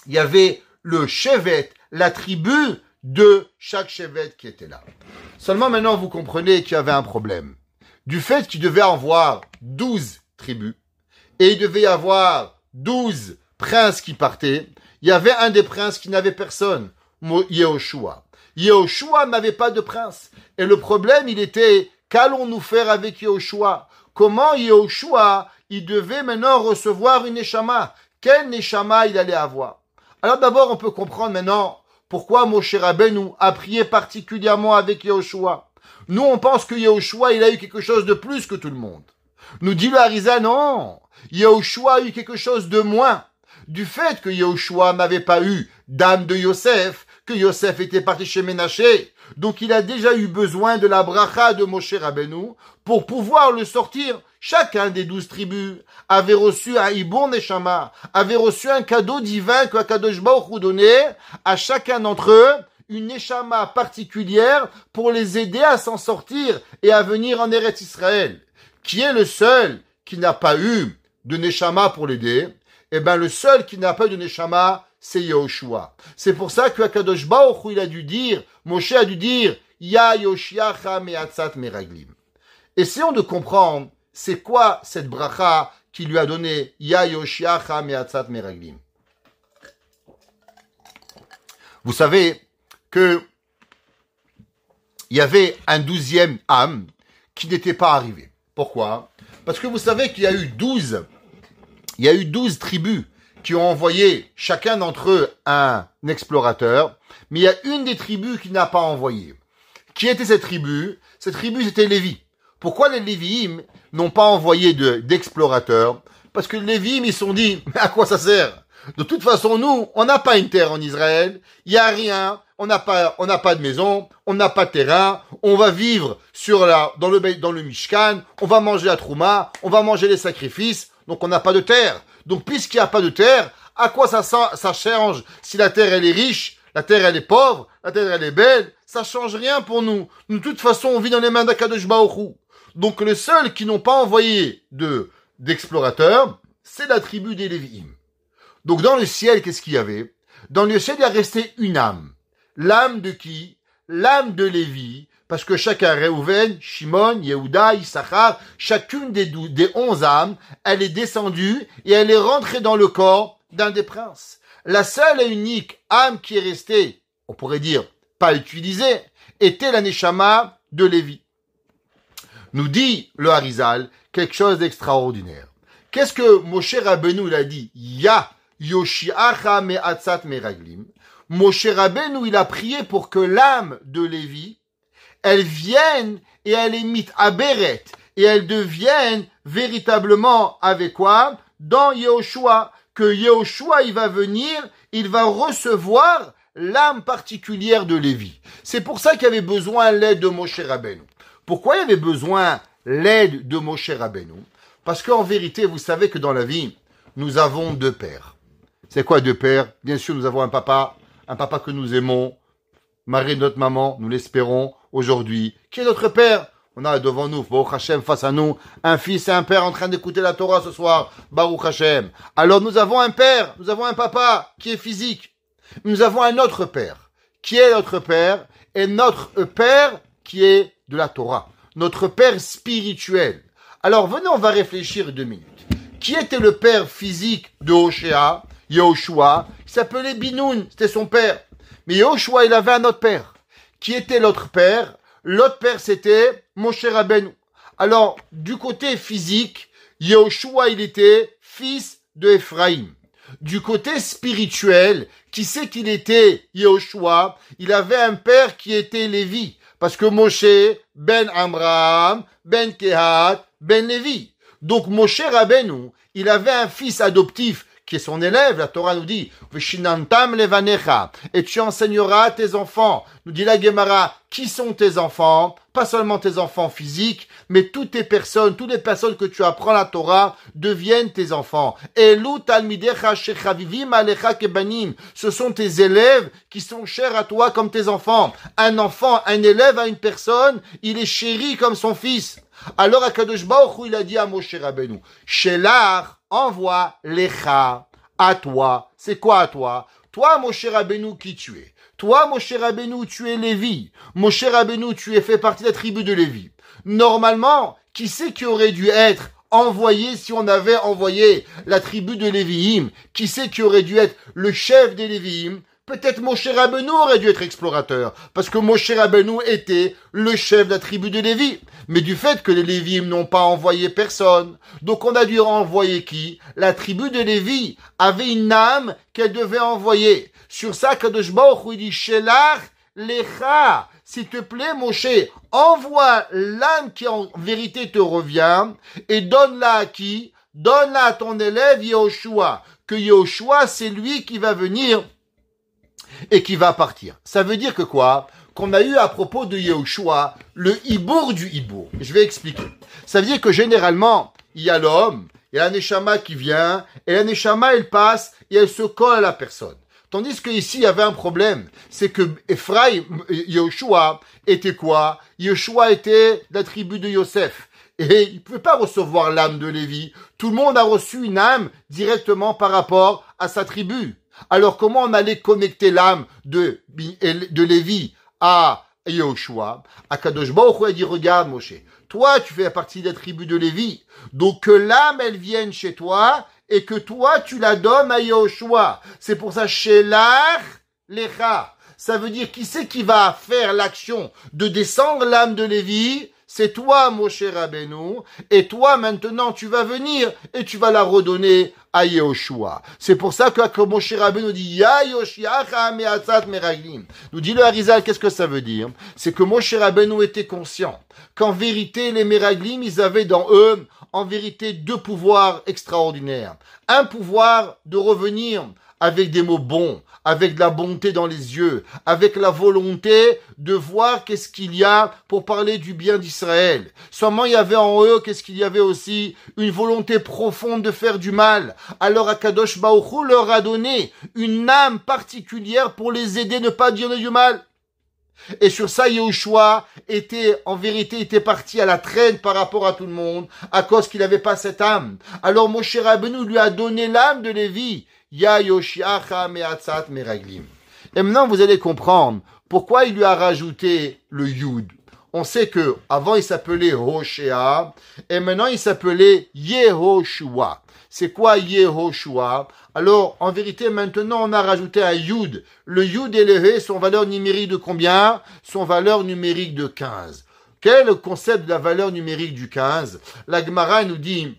il y avait le chevet, la tribu de chaque chevet qui était là. Seulement maintenant, vous comprenez qu'il y avait un problème. Du fait qu'il devait avoir douze tribus, et il devait y avoir douze princes qui partaient, il y avait un des princes qui n'avait personne, Yehoshua. Yehoshua n'avait pas de prince. Et le problème, il était, qu'allons-nous faire avec Yehoshua Comment Yehoshua, il devait maintenant recevoir une échama Quel échama il allait avoir Alors d'abord, on peut comprendre maintenant pourquoi Moshe nous a prié particulièrement avec Yehoshua. Nous, on pense que Yehoshua, il a eu quelque chose de plus que tout le monde. Nous dit le non, Yehoshua a eu quelque chose de moins du fait que Yahushua n'avait pas eu d'âme de Yosef, que Yosef était parti chez Ménaché. Donc il a déjà eu besoin de la bracha de Moshe Rabbeinu pour pouvoir le sortir. Chacun des douze tribus avait reçu un Ibon Neshama, avait reçu un cadeau divin que Akadosh Baruch donnait à chacun d'entre eux une échama particulière pour les aider à s'en sortir et à venir en Eretz Israël. Qui est le seul qui n'a pas eu de Neshama pour l'aider eh ben le seul qui n'a pas eu de Neshama, c'est Yahushua. C'est pour ça que Akadosh Baruch il a dû dire, Moshe a dû dire, Ya Yoshiacha Meatzat Meraglim. Essayons de comprendre c'est quoi cette bracha qui lui a donné Ya Kha Meatzat Meraglim. Vous savez que il y avait un douzième âme qui n'était pas arrivé. Pourquoi Parce que vous savez qu'il y a eu douze il y a eu douze tribus qui ont envoyé chacun d'entre eux un explorateur, mais il y a une des tribus qui n'a pas envoyé. Qui était cette tribu Cette tribu, c'était Lévi. Pourquoi les Lévi'im n'ont pas envoyé d'explorateurs Parce que les Lévi'im, ils se sont dit, à quoi ça sert De toute façon, nous, on n'a pas une terre en Israël, il n'y a rien, on n'a pas, on n'a pas de maison, on n'a pas de terrain, on va vivre sur la, dans le, dans le Mishkan, on va manger à Trouma, on va manger les sacrifices, donc on n'a pas de terre. Donc puisqu'il n'y a pas de terre, à quoi ça, change si la terre elle est riche, la terre elle est pauvre, la terre elle est belle, ça change rien pour nous. Nous de toute façon on vit dans les mains d'Akadosh Donc le seul qui n'ont pas envoyé de d'explorateurs, c'est la tribu des Lévi'im. Donc dans le ciel, qu'est-ce qu'il y avait Dans le ciel, il y a resté une âme. L'âme de qui L'âme de Lévi, parce que chacun, Reuven, Shimon, Yehuda, Issachar, chacune des, des onze âmes, elle est descendue et elle est rentrée dans le corps d'un des princes. La seule et unique âme qui est restée, on pourrait dire, pas utilisée, était la Neshama de Lévi. Nous dit le Harizal quelque chose d'extraordinaire. Qu'est-ce que Moshe Rabbeinu l'a dit Ya Yoshiacha me Meraglim. Moshe Rabbeinu, il a prié pour que l'âme de Lévi elles viennent et elles à Aberet, et elles deviennent véritablement avec quoi Dans Yehoshua, que Yehoshua, il va venir, il va recevoir l'âme particulière de Lévi. C'est pour ça qu'il y avait besoin l'aide de Moshe Rabbeinu. Pourquoi il avait besoin l'aide de Moshe Rabbeinu Parce qu'en vérité, vous savez que dans la vie, nous avons deux pères. C'est quoi deux pères Bien sûr, nous avons un papa, un papa que nous aimons, marié de notre maman, nous l'espérons, aujourd'hui. Qui est notre père On a devant nous, Baruch Hashem, face à nous, un fils et un père en train d'écouter la Torah ce soir, Baruch Hashem. Alors nous avons un père, nous avons un papa qui est physique. Nous avons un autre père. Qui est notre père Et notre père qui est de la Torah. Notre père spirituel. Alors venez, on va réfléchir deux minutes. Qui était le père physique de Hoshea Yahushua il s'appelait Binoun, c'était son père. Mais Yahushua, il avait un autre père. Qui était l'autre père L'autre père, c'était Moshe Rabbeinu. Alors, du côté physique, Yehoshua, il était fils de Ephraim. Du côté spirituel, qui sait qu'il était Yehoshua Il avait un père qui était Lévi. Parce que Moshe, Ben Amram, Ben Kehat, Ben Lévi. Donc Moshe Rabbeinu, il avait un fils adoptif qui est son élève, la Torah nous dit, et tu enseigneras tes enfants. Nous dit la Gemara, qui sont tes enfants? Pas seulement tes enfants physiques, mais toutes tes personnes, toutes les personnes que tu apprends la Torah deviennent tes enfants. Et Ce sont tes élèves qui sont chers à toi comme tes enfants. Un enfant, un élève à une personne, il est chéri comme son fils. Alors Akadosh Baruch il a dit à Moshe Rabbeinu, Shelar envoie l'Echa à toi. C'est quoi à toi Toi Moshe Rabbeinu qui tu es. Toi Moshe Rabbeinu tu es Lévi. Moshe Rabbeinu tu es fait partie de la tribu de Lévi. Normalement, qui c'est qui aurait dû être envoyé si on avait envoyé la tribu de Lévi'im Qui c'est qui aurait dû être le chef des Lévi'im Peut-être Moshe Rabbeinu aurait dû être explorateur, parce que Moshe Rabbeinu était le chef de la tribu de Lévi. Mais du fait que les Lévi n'ont pas envoyé personne, donc on a dû envoyer qui La tribu de Lévi avait une âme qu'elle devait envoyer. Sur ça, Kadosh Baruch il dit « Shelach lecha » S'il te plaît, Moshe, envoie l'âme qui en vérité te revient et donne-la à qui Donne-la à ton élève Yehoshua. Que Yehoshua, c'est lui qui va venir et qui va partir. Ça veut dire que quoi Qu'on a eu à propos de Yehoshua le hibour du hibour. Je vais expliquer. Ça veut dire que généralement, il y a l'homme, il y a un qui vient, et un neshama, elle passe et elle se colle à la personne. Tandis qu'ici, il y avait un problème. C'est que Ephraim, Yehoshua était quoi Yehoshua était la tribu de Yosef. Et il ne pouvait pas recevoir l'âme de Lévi. Tout le monde a reçu une âme directement par rapport à sa tribu. Alors comment on allait connecter l'âme de, de Lévi à À Kadosh Baruch a dit, regarde Moshe, toi tu fais partie de la tribu de Lévi, donc que l'âme elle vienne chez toi et que toi tu la donnes à Yoshua. C'est pour ça, Shelar Lecha. Ça veut dire qui c'est qui va faire l'action de descendre l'âme de Lévi c'est toi, Moshe Rabbeinu, et toi, maintenant, tu vas venir et tu vas la redonner à Yehoshua. C'est pour ça que mon Moshe Rabbeinu dit Ya Meraglim, nous dit le Harizal, qu'est-ce que ça veut dire C'est que Moshe Rabbeinu était conscient qu'en vérité, les Meraglim, ils avaient dans eux, en vérité, deux pouvoirs extraordinaires. Un pouvoir de revenir avec des mots bons, avec de la bonté dans les yeux, avec la volonté de voir qu'est-ce qu'il y a pour parler du bien d'Israël. Seulement il y avait en eux, qu'est-ce qu'il y avait aussi Une volonté profonde de faire du mal. Alors Akadosh Baouchou leur a donné une âme particulière pour les aider à ne pas dire du mal. Et sur ça, Yehoshua était, en vérité, était parti à la traîne par rapport à tout le monde, à cause qu'il n'avait pas cette âme. Alors Moshe Rabbeinu lui a donné l'âme de Lévi. Ya Meatzat Meraglim. Et maintenant, vous allez comprendre pourquoi il lui a rajouté le Yud. On sait que avant il s'appelait Hoshea et maintenant il s'appelait Yehoshua. C'est quoi Yehoshua Alors, en vérité, maintenant, on a rajouté un Yud. Le Yud élevé, son valeur numérique de combien Son valeur numérique de 15. Quel est le concept de la valeur numérique du 15 La nous dit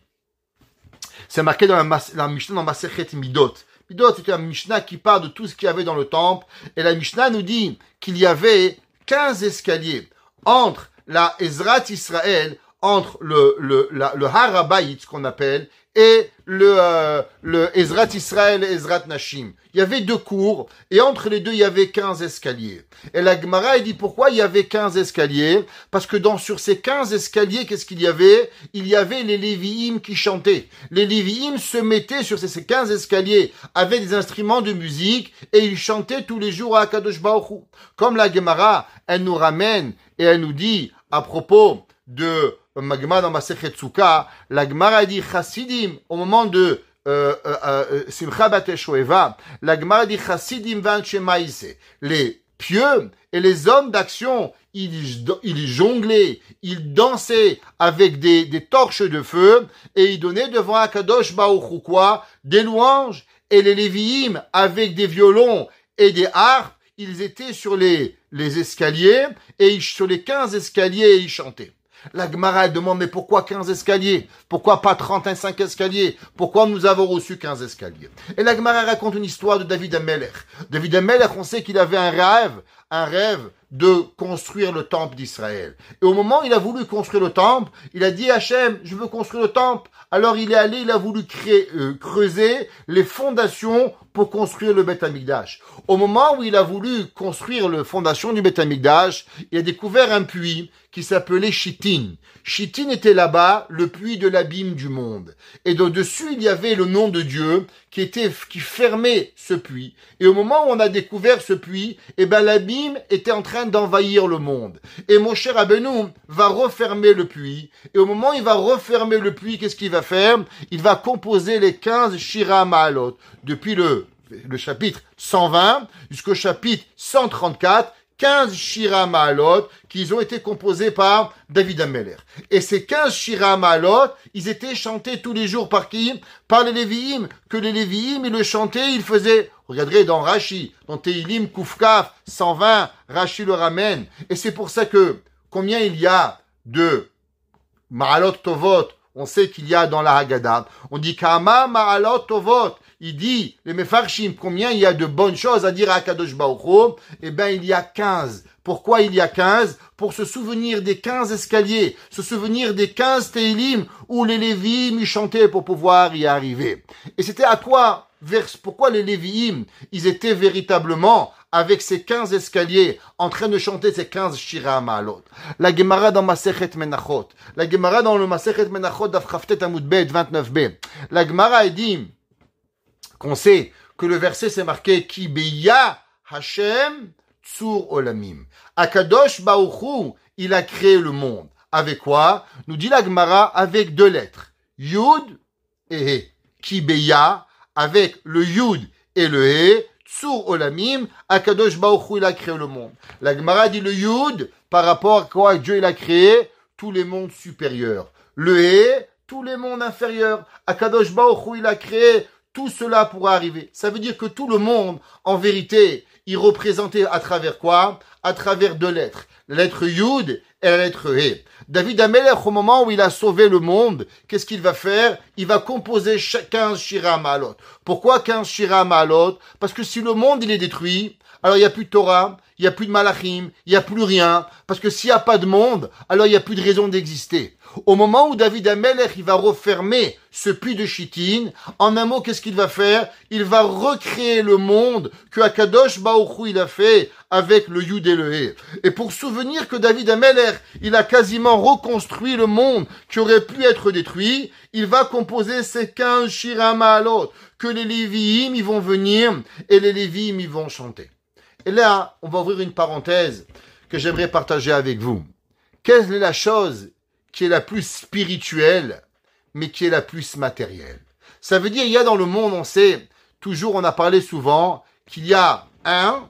c'est marqué dans la, Mishnah dans Maserhet Midot. Midot, c'est la Mishnah qui parle de tout ce qu'il y avait dans le temple. Et la Mishnah nous dit qu'il y avait 15 escaliers entre la Ezrat Israël, entre le, le, la, le Harabait, qu'on appelle, et le, euh, le Ezrat Israël et Ezrat Nashim. Il y avait deux cours et entre les deux, il y avait 15 escaliers. Et la Gemara, dit pourquoi il y avait 15 escaliers Parce que dans, sur ces 15 escaliers, qu'est-ce qu'il y avait Il y avait les Lévi'im qui chantaient. Les Lévi'im se mettaient sur ces 15 escaliers avec des instruments de musique et ils chantaient tous les jours à Akadosh Baruch Comme la Gemara, elle nous ramène et elle nous dit à propos de Magma dans Masechet la Gemara dit Chassidim, au moment de euh, euh, euh, Simcha la Gemara Chassidim van les pieux et les hommes d'action, ils, ils jonglaient, ils dansaient avec des, des, torches de feu et ils donnaient devant Akadosh Baruch des louanges et les Lévi'im avec des violons et des harpes, ils étaient sur les, les escaliers et sur les 15 escaliers ils chantaient. La Gemara demande, mais pourquoi 15 escaliers Pourquoi pas 35 escaliers Pourquoi nous avons reçu 15 escaliers Et la Gemara raconte une histoire de David Ameler David Ameler on sait qu'il avait un rêve, un rêve de construire le temple d'Israël. Et au moment où il a voulu construire le temple, il a dit Hachem, je veux construire le temple. Alors il est allé, il a voulu euh, creuser les fondations pour construire le Beth Amikdash. Au moment où il a voulu construire les fondations du Beth Amikdash, il a découvert un puits qui s'appelait Chitin. Chitin était là-bas, le puits de l'abîme du monde. Et au dessus il y avait le nom de Dieu qui était, qui fermait ce puits. Et au moment où on a découvert ce puits, eh ben, l'abîme était en train d'envahir le monde. Et mon cher Abenou va refermer le puits. Et au moment où il va refermer le puits, qu'est-ce qu'il va faire? Il va composer les 15 Shira Maalot. Depuis le, le chapitre 120 jusqu'au chapitre 134, 15 Shira Maalot qui ont été composés par David Ameller. Et ces 15 Shira ils étaient chantés tous les jours par qui Par les Lévi'im, que les Lévi'im, ils le chantaient, ils faisaient, regardez dans Rashi, dans Teilim Kufkaf, 120, Rashi le ramène. Et c'est pour ça que, combien il y a de Maalot Tovot on sait qu'il y a dans la Haggadah. On dit Kama Maalot Tovot il dit, les Mefarshim, combien il y a de bonnes choses à dire à Kadosh Baucho Eh bien, il y a 15. Pourquoi il y a 15 Pour se souvenir des 15 escaliers, se souvenir des 15 Teilim où les Lévim y chantaient pour pouvoir y arriver. Et c'était à quoi pourquoi les Lévi'im, ils étaient véritablement avec ces 15 escaliers en train de chanter ces 15 Shirah Maalot. La Gemara dans Masechet Menachot, la Gemara dans le Masechet Menachot d'Afraftet 29b, la Gemara dit qu'on sait que le verset s'est marqué kibéya Hashem Tsur Olamim. Akadosh Baoru, il a créé le monde. Avec quoi Nous dit la Gemara avec deux lettres. Yud et He. avec le Yud et le He. Tsur Olamim, Akadosh Baoru, il a créé le monde. La Gemara dit le Yud par rapport à quoi Dieu il a créé tous les mondes supérieurs. Le He, tous les mondes inférieurs. Akadosh Bahu il a créé tout cela pourra arriver. Ça veut dire que tout le monde, en vérité, y représentait à travers quoi À travers deux lettres. La lettre Yud et la lettre He. David Amelech, au moment où il a sauvé le monde, qu'est-ce qu'il va faire Il va composer 15 Shira Maalot. Pourquoi 15 Shira Maalot Parce que si le monde il est détruit, alors il n'y a plus de Torah, il n'y a plus de Malachim, il n'y a plus rien. Parce que s'il n'y a pas de monde, alors il n'y a plus de raison d'exister. Au moment où David Amelech, il va refermer ce puits de chitine, en un mot, qu'est-ce qu'il va faire Il va recréer le monde que Akadosh il a fait avec le Yud et Et pour souvenir que David Amelech, il a quasiment reconstruit le monde qui aurait pu être détruit, il va composer ces 15 shirama à l'autre, que les Lévi'im, ils vont venir, et les Lévi'im, ils vont chanter. Et là, on va ouvrir une parenthèse que j'aimerais partager avec vous. Quelle est la chose qui est la plus spirituelle, mais qui est la plus matérielle. Ça veut dire, il y a dans le monde, on sait, toujours, on a parlé souvent, qu'il y a un,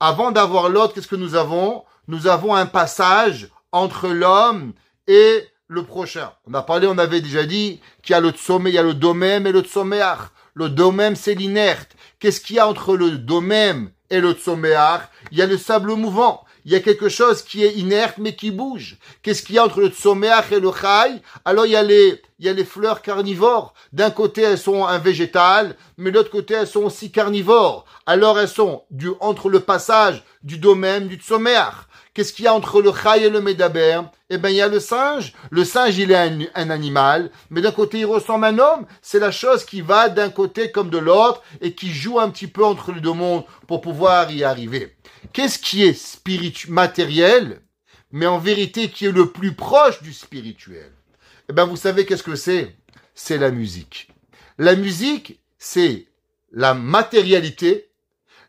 avant d'avoir l'autre, qu'est-ce que nous avons Nous avons un passage entre l'homme et le prochain. On a parlé, on avait déjà dit qu'il y a le sommet, il y a le domaine et le tsoméar. Le domaine, c'est l'inerte. Qu'est-ce qu'il y a entre le domaine et le ar Il y a le sable mouvant il y a quelque chose qui est inerte mais qui bouge. Qu'est-ce qu'il y a entre le tsomeach et le chai Alors il y, a les, il y a les fleurs carnivores. D'un côté elles sont un végétal, mais de l'autre côté elles sont aussi carnivores. Alors elles sont du, entre le passage du domaine du tsomeach. Qu'est-ce qu'il y a entre le chai et le médaber Eh bien, il y a le singe. Le singe, il est un, un animal, mais d'un côté, il ressemble à un homme. C'est la chose qui va d'un côté comme de l'autre et qui joue un petit peu entre les deux mondes pour pouvoir y arriver. Qu'est-ce qui est spirituel, matériel, mais en vérité qui est le plus proche du spirituel Eh bien, vous savez qu'est-ce que c'est C'est la musique. La musique, c'est la matérialité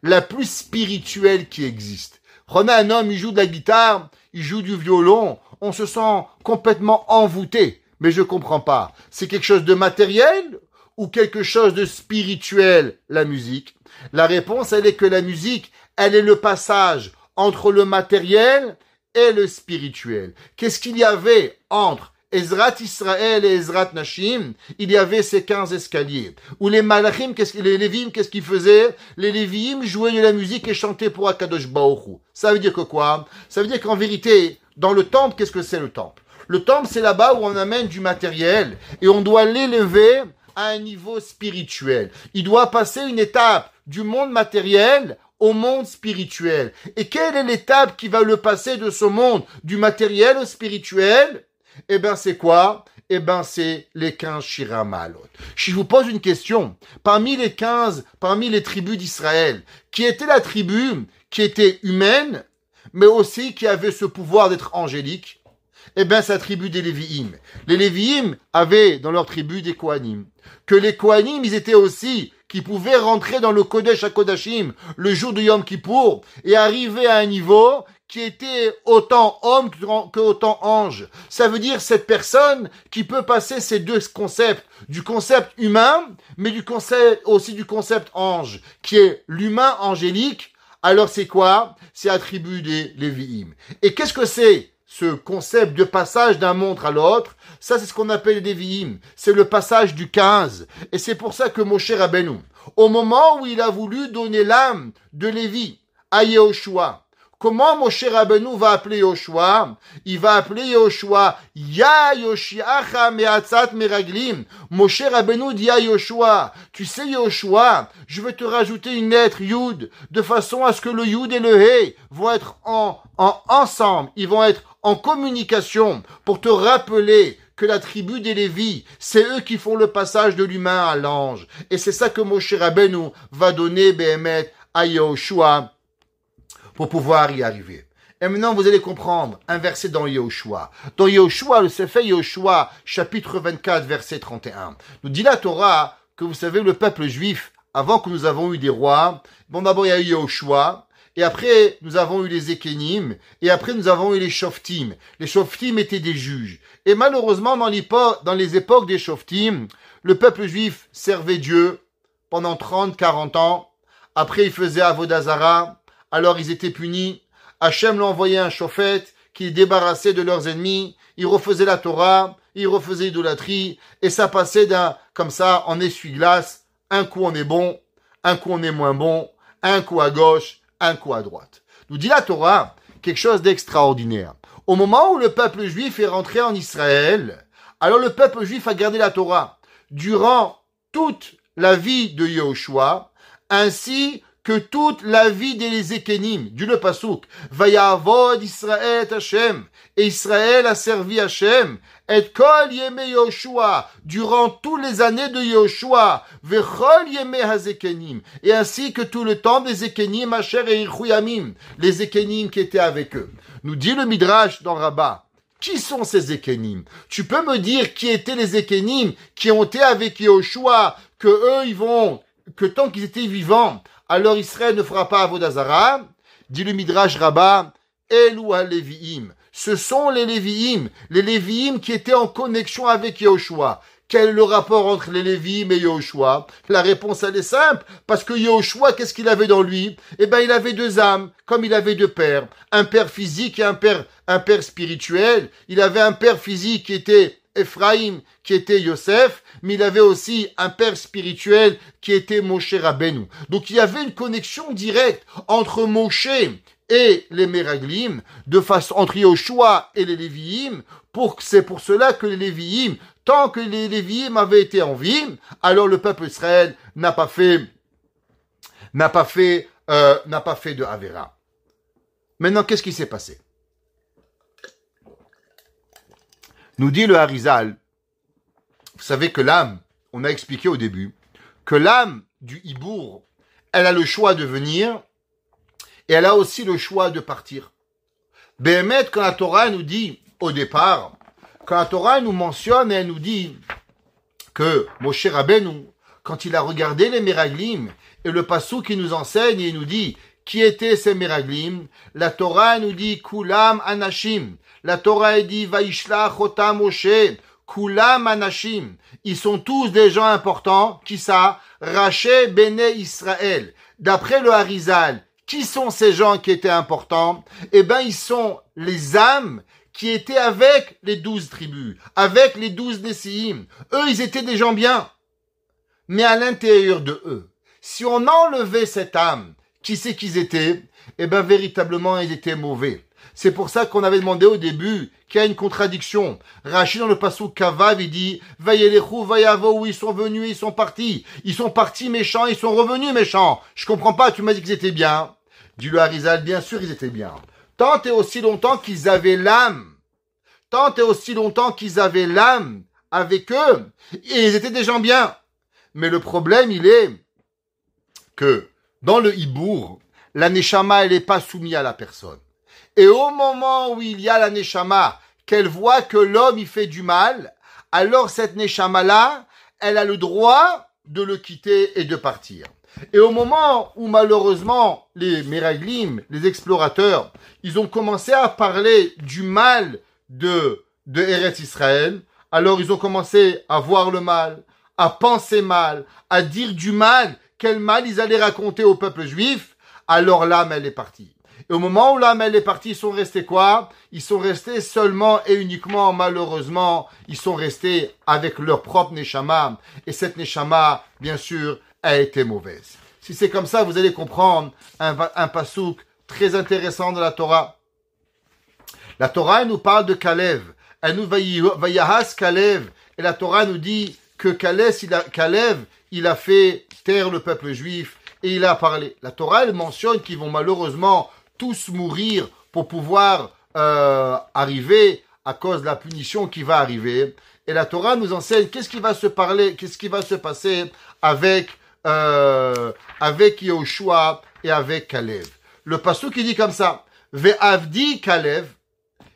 la plus spirituelle qui existe. Prenez un homme, il joue de la guitare, il joue du violon, on se sent complètement envoûté. Mais je comprends pas. C'est quelque chose de matériel ou quelque chose de spirituel, la musique? La réponse, elle est que la musique, elle est le passage entre le matériel et le spirituel. Qu'est-ce qu'il y avait entre Ezrat Israël et Ezrat Nashim, il y avait ces 15 escaliers. Où les Malachim, qu'est-ce, les Lévim, qu'est-ce qu'ils faisaient Les Lévim jouaient de la musique et chantaient pour Akadosh Baoru. Ça veut dire que quoi Ça veut dire qu'en vérité, dans le temple, qu'est-ce que c'est le temple Le temple, c'est là-bas où on amène du matériel et on doit l'élever à un niveau spirituel. Il doit passer une étape du monde matériel au monde spirituel. Et quelle est l'étape qui va le passer de ce monde du matériel au spirituel Et eh bien, c'est quoi Eh bien, c'est les 15 Shiramalot. Je vous pose une question. Parmi les 15, parmi les tribus d'Israël, qui était la tribu qui était humaine, mais aussi qui avait ce pouvoir d'être angélique eh bien, sa tribu des Lévi'im. Les Lévi'im avaient dans leur tribu des Kohanim. Que les Kohanim, ils étaient aussi, qui pouvaient rentrer dans le Kodesh à le jour du Yom Kippour et arriver à un niveau qui était autant homme que autant ange. Ça veut dire cette personne qui peut passer ces deux concepts, du concept humain, mais du concept, aussi du concept ange, qui est l'humain angélique. Alors c'est quoi? C'est tribu des Lévi'im. Et qu'est-ce que c'est? ce concept de passage d'un montre à l'autre, ça c'est ce qu'on appelle les c'est le passage du 15. Et c'est pour ça que Moshe Rabbeinu, au moment où il a voulu donner l'âme de Lévi à Yehoshua, comment Moshe Rabbeinu va appeler Yehoshua Il va appeler Yehoshua Ya Yoshiacha Meatzat Meraglim. Moshe Rabbeinu dit à Yehoshua, tu sais Yehoshua, je vais te rajouter une lettre Yud, de façon à ce que le Yud et le He vont être en, en ensemble, ils vont être en communication pour te rappeler que la tribu des Lévis, c'est eux qui font le passage de l'humain à l'ange. Et c'est ça que Moshe Rabbeinu va donner Béhémeth à Yahushua pour pouvoir y arriver. Et maintenant, vous allez comprendre un verset dans Yahushua. Dans Yahushua, le Sefer Yahushua, chapitre 24, verset 31. Nous dit la Torah que vous savez, le peuple juif, avant que nous avons eu des rois, bon d'abord il y a eu Yahushua, et après nous avons eu les Ékenim et après nous avons eu les Shoftim. Les Shoftim étaient des juges. Et malheureusement, dans, dans les époques des Shoftim, le peuple juif servait Dieu pendant 30, 40 ans. Après, il faisait Avodazara, alors ils étaient punis. Hachem leur envoyait un chauffette qui les débarrassait de leurs ennemis. Il refaisait la Torah, il refaisait l'idolâtrie, et ça passait d'un, comme ça, en essuie-glace. Un coup on est bon, un coup on est moins bon, un coup à gauche un coup à droite. Nous dit la Torah quelque chose d'extraordinaire. Au moment où le peuple juif est rentré en Israël, alors le peuple juif a gardé la Torah durant toute la vie de Yahushua, ainsi que toute la vie des Ékénim, du le Pasuk. Vayavod Israël Hashem. Et Israël a servi Hashem et kol yeme Yoshua, durant tous les années de Yoshua, vechol yeme hazekenim, et ainsi que tout le temps des Ekenim, chère et yamim les Ekenim qui étaient avec eux. Nous dit le Midrash dans Rabat, Qui sont ces Ekenim Tu peux me dire qui étaient les Ekenim qui ont été avec Yoshua, que eux, ils vont, que tant qu'ils étaient vivants, alors Israël ne fera pas Avodazara Dit le Midrash Rabba, Elou Aleviim ce sont les Lévi'im, les Lévi'im qui étaient en connexion avec Yahushua. Quel est le rapport entre les Lévi'im et Yahushua La réponse, elle est simple, parce que Yahushua, qu'est-ce qu'il avait dans lui Eh ben, il avait deux âmes, comme il avait deux pères, un père physique et un père, un père spirituel. Il avait un père physique qui était Ephraim, qui était Yosef, mais il avait aussi un père spirituel qui était Moshe Rabbeinu. Donc il y avait une connexion directe entre Moshe et les Meraglim, de façon entre choix et les Lévi'im, pour, c'est pour cela que les Lévi'im, tant que les Lévi'im avaient été en vie, alors le peuple Israël n'a pas fait, n'a pas fait, euh, n'a pas fait de Avera. Maintenant, qu'est-ce qui s'est passé? Nous dit le Harizal, vous savez que l'âme, on a expliqué au début, que l'âme du hibour, elle a le choix de venir et elle a aussi le choix de partir. Béhémet, quand la Torah nous dit au départ, quand la Torah nous mentionne et elle nous dit que Moshe Rabbeinu, quand il a regardé les Miraglim, et le passou qui nous enseigne, il nous dit qui étaient ces méraglimes. La Torah nous dit Kulam Anashim. La Torah dit Vaishla Chota Moshe. Kulam Anashim. Ils sont tous des gens importants. Qui ça? Raché Bene Israël. D'après le Harizal, qui sont ces gens qui étaient importants Eh bien, ils sont les âmes qui étaient avec les douze tribus, avec les douze Nessim. Eux, ils étaient des gens bien. Mais à l'intérieur de eux, si on enlevait cette âme, qui c'est qu'ils étaient Eh bien, véritablement, ils étaient mauvais. C'est pour ça qu'on avait demandé au début qu'il y a une contradiction. Rachid, dans le passou Kavav, il dit « avoir où ils sont venus, ils sont partis. Ils sont partis méchants, ils sont revenus méchants. Je comprends pas, tu m'as dit qu'ils étaient bien. » Dit le Harizal, bien sûr, ils étaient bien. Tant et aussi longtemps qu'ils avaient l'âme, tant et aussi longtemps qu'ils avaient l'âme avec eux, et ils étaient des gens bien. Mais le problème, il est que dans le hibour, la neshama, elle n'est pas soumise à la personne. Et au moment où il y a la neshama, qu'elle voit que l'homme, y fait du mal, alors cette neshama-là, elle a le droit de le quitter et de partir. Et au moment où malheureusement les Meraglim, les explorateurs, ils ont commencé à parler du mal de, de Israël, alors ils ont commencé à voir le mal, à penser mal, à dire du mal, quel mal ils allaient raconter au peuple juif, alors l'âme elle est partie. Et au moment où l'âme elle est partie, ils sont restés quoi Ils sont restés seulement et uniquement, malheureusement, ils sont restés avec leur propre Neshama. Et cette Neshama, bien sûr, a été mauvaise. Si c'est comme ça, vous allez comprendre un, un pasouk très intéressant de la Torah. La Torah elle nous parle de Kalev. Elle nous yahas Kalev. Et la Torah nous dit que Kalev il, a, il a fait taire le peuple juif et il a parlé. La Torah, elle mentionne qu'ils vont malheureusement tous mourir pour pouvoir euh, arriver à cause de la punition qui va arriver. Et la Torah nous enseigne qu'est-ce qui va se parler, qu'est-ce qui va se passer avec euh, avec Yoshua et avec Kalev. Le pasteur qui dit comme ça,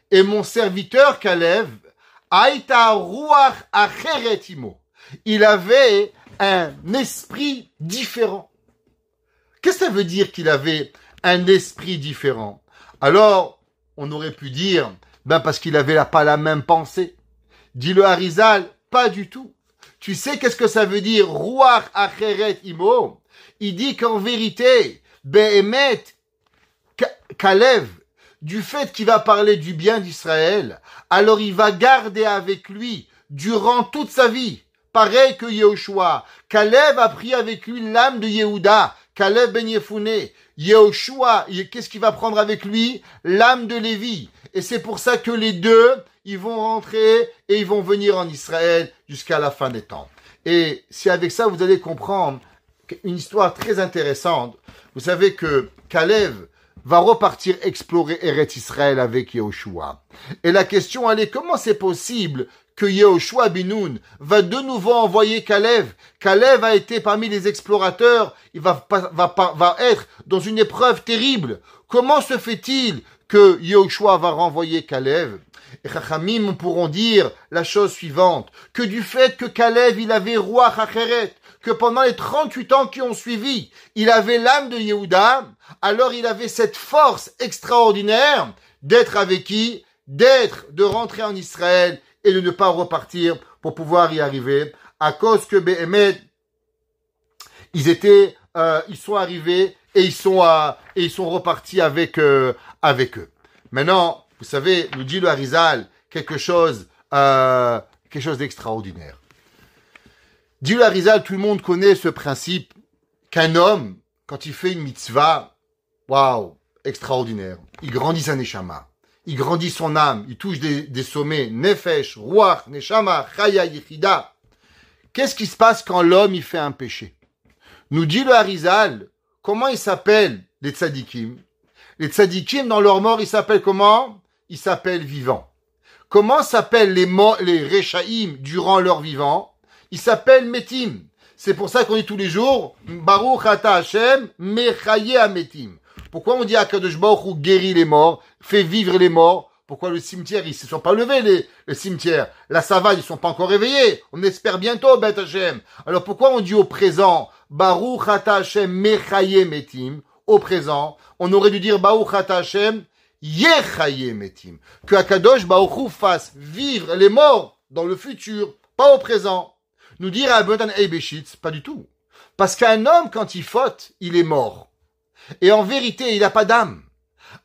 et mon serviteur Kalev, Aïta Ruach Il avait un esprit différent. Qu'est-ce que ça veut dire qu'il avait un esprit différent Alors, on aurait pu dire, ben parce qu'il avait pas la même pensée. Dit le Harizal, pas du tout. Tu sais qu'est-ce que ça veut dire roi acheret imo Il dit qu'en vérité, Behemet, Kalev, du fait qu'il va parler du bien d'Israël, alors il va garder avec lui durant toute sa vie. Pareil que Yehoshua. Kalev a pris avec lui l'âme de Yehuda. Kalev ben Yefuné. Yehoshua, qu'est-ce qu'il va prendre avec lui? L'âme de Lévi. Et c'est pour ça que les deux, ils vont rentrer et ils vont venir en Israël jusqu'à la fin des temps. Et si avec ça vous allez comprendre une histoire très intéressante. Vous savez que Caleb va repartir explorer Eretz Israël avec Yehoshua. Et la question elle est comment c'est possible que Yehoshua Binoun va de nouveau envoyer Caleb. Caleb a été parmi les explorateurs, il va, va, va être dans une épreuve terrible. Comment se fait-il que Yehoshua va renvoyer Caleb Chachamim pourront dire la chose suivante, que du fait que Caleb, il avait roi Chacheret, que pendant les 38 ans qui ont suivi, il avait l'âme de Yehuda, alors il avait cette force extraordinaire d'être avec qui D'être, de rentrer en Israël et de ne pas repartir pour pouvoir y arriver, à cause que Behemet, ils étaient, euh, ils sont arrivés et ils sont, à, et ils sont repartis avec, euh, avec eux. Maintenant, vous savez, nous dit le Harizal, quelque chose, euh, quelque chose d'extraordinaire. Dit le Harizal, tout le monde connaît ce principe qu'un homme, quand il fait une mitzvah, waouh, extraordinaire, il grandit sa neshama, il grandit son âme, il touche des, sommets, nefesh, ruach, neshama, chaya, yichida. Qu'est-ce qui se passe quand l'homme, il fait un péché? Nous dit le Harizal, comment ils s'appellent les tzadikim? Les tzadikim, dans leur mort, ils s'appellent comment? il s'appelle vivant. Comment s'appellent les, les Réchaïm durant leur vivant Ils s'appellent Metim. C'est pour ça qu'on dit tous les jours Baruch Ata Hashem Mechaye Pourquoi on dit Akadosh Baruch guérit les morts, fait vivre les morts Pourquoi le cimetière, ils se sont pas levés, les, cimetières La savane, ils sont pas encore réveillés. On espère bientôt, Beth Hashem. Alors pourquoi on dit au présent Baruch Ata Hashem Mechaye Metim Au présent, on aurait dû dire Baruch Ata Metim. Que Akadosh Baoru fasse vivre les morts dans le futur, pas au présent. Nous dire à Abundan Eibeshitz, pas du tout. Parce qu'un homme, quand il faute, il est mort. Et en vérité, il n'a pas d'âme.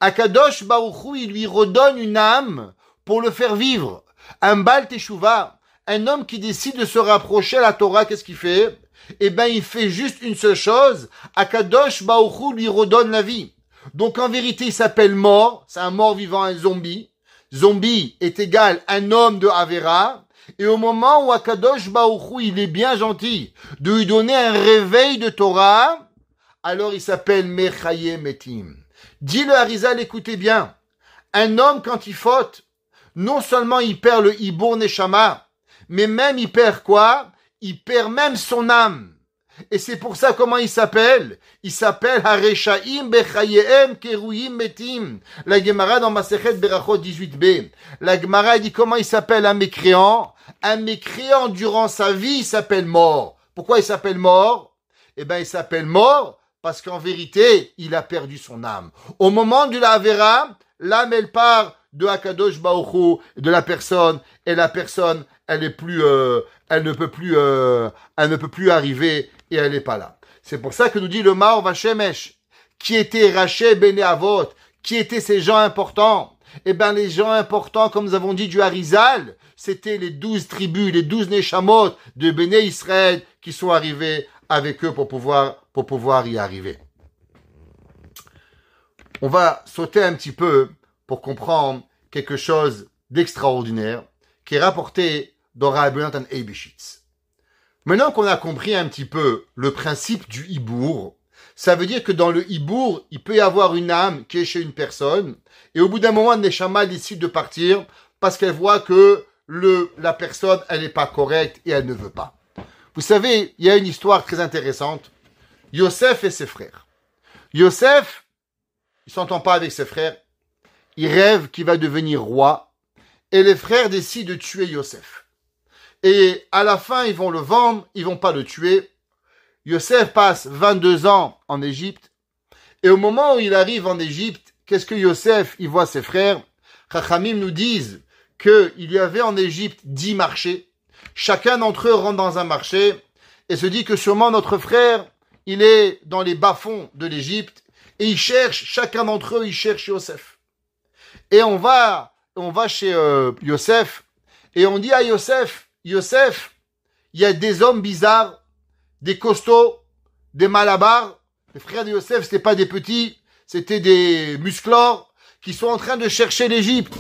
Akadosh baourou il lui redonne une âme pour le faire vivre. Un bal Teshuvah, un homme qui décide de se rapprocher à la Torah, qu'est-ce qu'il fait Eh ben, il fait juste une seule chose. Akadosh baourou lui redonne la vie. Donc en vérité, il s'appelle mort, c'est un mort vivant, un zombie. Zombie est égal à un homme de Avera. Et au moment où Akadosh Baouchou, il est bien gentil de lui donner un réveil de Torah, alors il s'appelle Mechaye Metim. dis le Harizal, écoutez bien. Un homme, quand il faute, non seulement il perd le Ibur Neshama, mais même il perd quoi? Il perd même son âme. Et c'est pour ça comment il s'appelle Il s'appelle Hareshaim Bechayehem Keruim Metim. La Gemara dans Masechet Berachot 18b. La Gemara dit comment il s'appelle un mécréant Un mécréant durant sa vie il s'appelle mort. Pourquoi il s'appelle mort Eh bien, il s'appelle mort parce qu'en vérité il a perdu son âme. Au moment la vera, l'âme elle part de Hakadosh Baoru, de la personne, et la personne, elle est plus, euh, elle ne peut plus, euh, elle ne peut plus arriver et elle n'est pas là. C'est pour ça que nous dit le Maor Vachemesh, qui était Raché Avot qui étaient ces gens importants. Eh bien, les gens importants, comme nous avons dit du Harizal, c'était les douze tribus, les douze Neshamot de bené Israël qui sont arrivés avec eux pour pouvoir, pour pouvoir y arriver. On va sauter un petit peu pour comprendre quelque chose d'extraordinaire qui est rapporté dans Rabbi Maintenant qu'on a compris un petit peu le principe du hibour, ça veut dire que dans le hibour, il peut y avoir une âme qui est chez une personne, et au bout d'un moment, Nechama décide de partir parce qu'elle voit que le, la personne, elle n'est pas correcte et elle ne veut pas. Vous savez, il y a une histoire très intéressante. Yosef et ses frères. Yosef, il s'entend pas avec ses frères. Il rêve qu'il va devenir roi. Et les frères décident de tuer Yosef. Et à la fin, ils vont le vendre, ils vont pas le tuer. Yosef passe 22 ans en Égypte. Et au moment où il arrive en Égypte, qu'est-ce que Yosef, il voit ses frères? Chachamim nous disent qu'il y avait en Égypte 10 marchés. Chacun d'entre eux rentre dans un marché et se dit que sûrement notre frère, il est dans les bas-fonds de l'Égypte et il cherche, chacun d'entre eux, il cherche Yosef. Et on va, on va chez euh, Yosef et on dit à Yosef, Yosef, il y a des hommes bizarres, des costauds, des malabars. Les frères de Yosef, c'était pas des petits, c'était des musclores qui sont en train de chercher l'Égypte.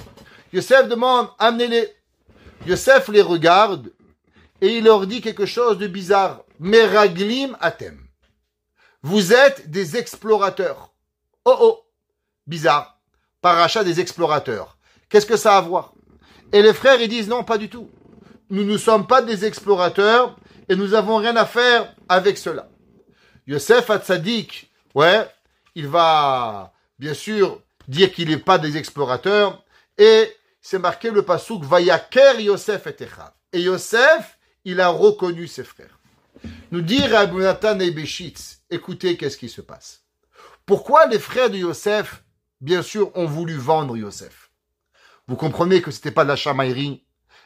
Yosef demande, amenez-les. Yosef les regarde et il leur dit quelque chose de bizarre. Meraglim atem. Vous êtes des explorateurs. Oh oh. Bizarre. Paracha des explorateurs. Qu'est-ce que ça a à voir? Et les frères, ils disent non, pas du tout nous ne sommes pas des explorateurs et nous n'avons rien à faire avec cela. Yosef Hatzadik, ouais, il va bien sûr dire qu'il n'est pas des explorateurs et c'est marqué le passouk Vayaker Yosef et Echa » Et Yosef, il a reconnu ses frères. Nous dire à Nathan et Béchitz, écoutez qu'est-ce qui se passe. Pourquoi les frères de Yosef, bien sûr, ont voulu vendre Yosef Vous comprenez que c'était pas de la chamaillerie,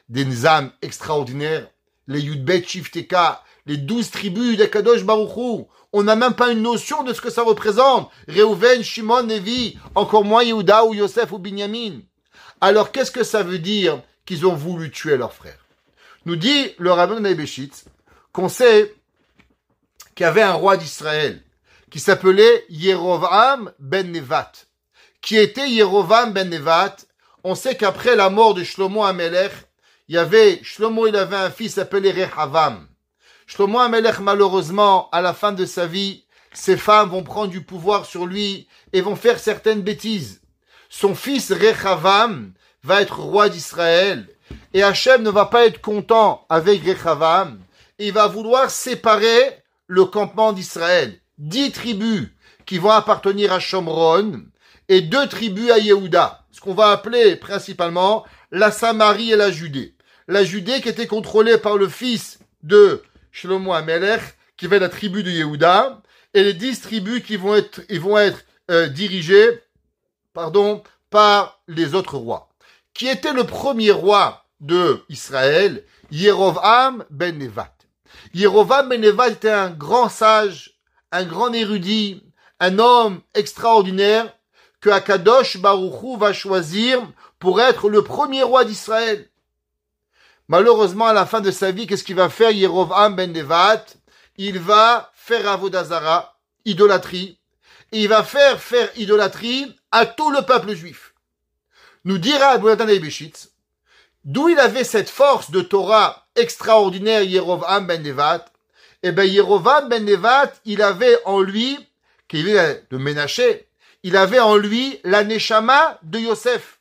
des âmes extraordinaires, les Yudbet Shifteka, les douze tribus d'Akadosh Baruchou. On n'a même pas une notion de ce que ça représente. Reuven, Shimon, Nevi, encore moins Yehuda ou Yosef ou Binyamin. Alors qu'est-ce que ça veut dire qu'ils ont voulu tuer leur frère Nous dit le rabbin Nebeshit qu'on sait qu'il y avait un roi d'Israël qui s'appelait Yerovam ben Nevat. Qui était Yerovam ben Nevat On sait qu'après la mort de Shlomo Amelech, il y avait, Shlomo, il avait un fils appelé Rehavam. Shlomo Amelech, malheureusement, à la fin de sa vie, ses femmes vont prendre du pouvoir sur lui et vont faire certaines bêtises. Son fils Rehavam va être roi d'Israël et Hachem ne va pas être content avec Rehavam. Il va vouloir séparer le campement d'Israël. Dix tribus qui vont appartenir à Shomron et deux tribus à Yehuda, ce qu'on va appeler principalement la Samarie et la Judée la Judée qui était contrôlée par le fils de Shlomo Amelech, qui va être la tribu de Yehuda, et les dix tribus qui vont être, ils vont être euh, dirigées, pardon, par les autres rois. Qui était le premier roi de Israël Yerovam ben Nevat. Yerovam ben Nevat était un grand sage, un grand érudit, un homme extraordinaire que Akadosh Baruchou va choisir pour être le premier roi d'Israël. Malheureusement, à la fin de sa vie, qu'est-ce qu'il va faire Yerovam ben Nevat Il va faire avodazara, idolâtrie, et il va faire faire idolâtrie à tout le peuple juif. Nous dira des Ebeshitz, d'où il avait cette force de Torah extraordinaire Yerovam ben Nevat Eh bien, Yerovam ben Nevat, il avait en lui, qu'il est de Ménaché, il avait en lui la Nechama de Yosef.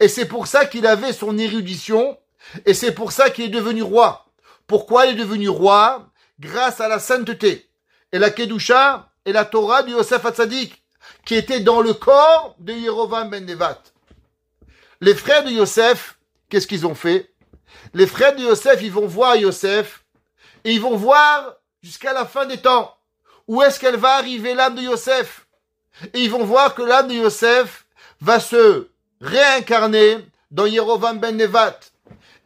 Et c'est pour ça qu'il avait son érudition, et c'est pour ça qu'il est devenu roi. Pourquoi il est devenu roi Grâce à la sainteté et la Kedusha et la Torah de Yosef Hatzadik, qui était dans le corps de Yerovam ben Nevat. Les frères de Yosef, qu'est-ce qu'ils ont fait Les frères de Yosef, ils vont voir Yosef et ils vont voir jusqu'à la fin des temps où est-ce qu'elle va arriver l'âme de Yosef. Et ils vont voir que l'âme de Yosef va se réincarner dans Yerovam ben Nevat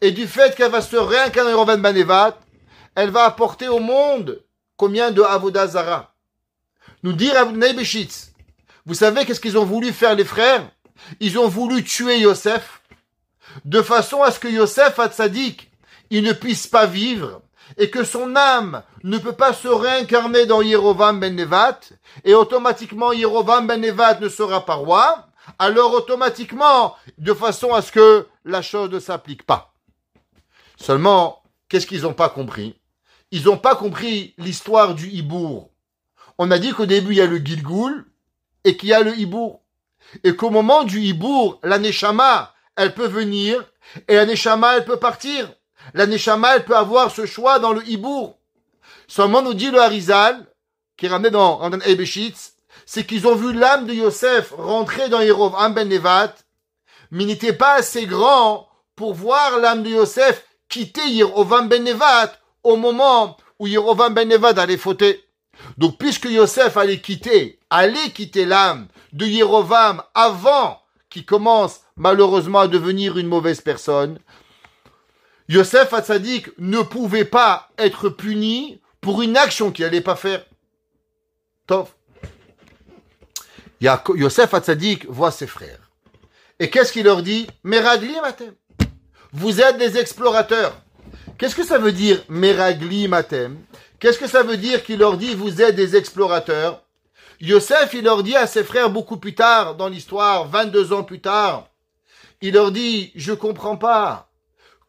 et du fait qu'elle va se réincarner en Banevat, elle va apporter au monde combien de Avodazara. Nous dire à vous savez qu'est-ce qu'ils ont voulu faire les frères Ils ont voulu tuer Yosef de façon à ce que Yosef Tzadik, il ne puisse pas vivre et que son âme ne peut pas se réincarner dans Yerovam ben Nevat, et automatiquement Yerovam ben Nevat ne sera pas roi, alors automatiquement, de façon à ce que la chose ne s'applique pas. Seulement, qu'est-ce qu'ils n'ont pas compris Ils n'ont pas compris l'histoire du hibour. On a dit qu'au début, il y a le Gilgoul et qu'il y a le hibour. Et qu'au moment du hibour, la Neshama, elle peut venir et la elle peut partir. La Neshama, elle peut avoir ce choix dans le hibour. Seulement, nous dit le Harizal, qui est ramené dans Randan c'est qu'ils ont vu l'âme de Yosef rentrer dans Hérov, Amben Nevat, mais n'était pas assez grand pour voir l'âme de Yosef quitter Yerovam Benevat au moment où Yerovam Benevat allait fauter. Donc, puisque Yosef allait quitter, allait quitter l'âme de Yerovam avant qu'il commence malheureusement à devenir une mauvaise personne, Yosef Hatzadik ne pouvait pas être puni pour une action qu'il n'allait pas faire. Tov. Yosef Hatzadik voit ses frères. Et qu'est-ce qu'il leur dit vous êtes des explorateurs. Qu'est-ce que ça veut dire Meragli Qu'est-ce que ça veut dire qu'il leur dit vous êtes des explorateurs Yosef, il leur dit à ses frères beaucoup plus tard dans l'histoire, 22 ans plus tard, il leur dit, je comprends pas.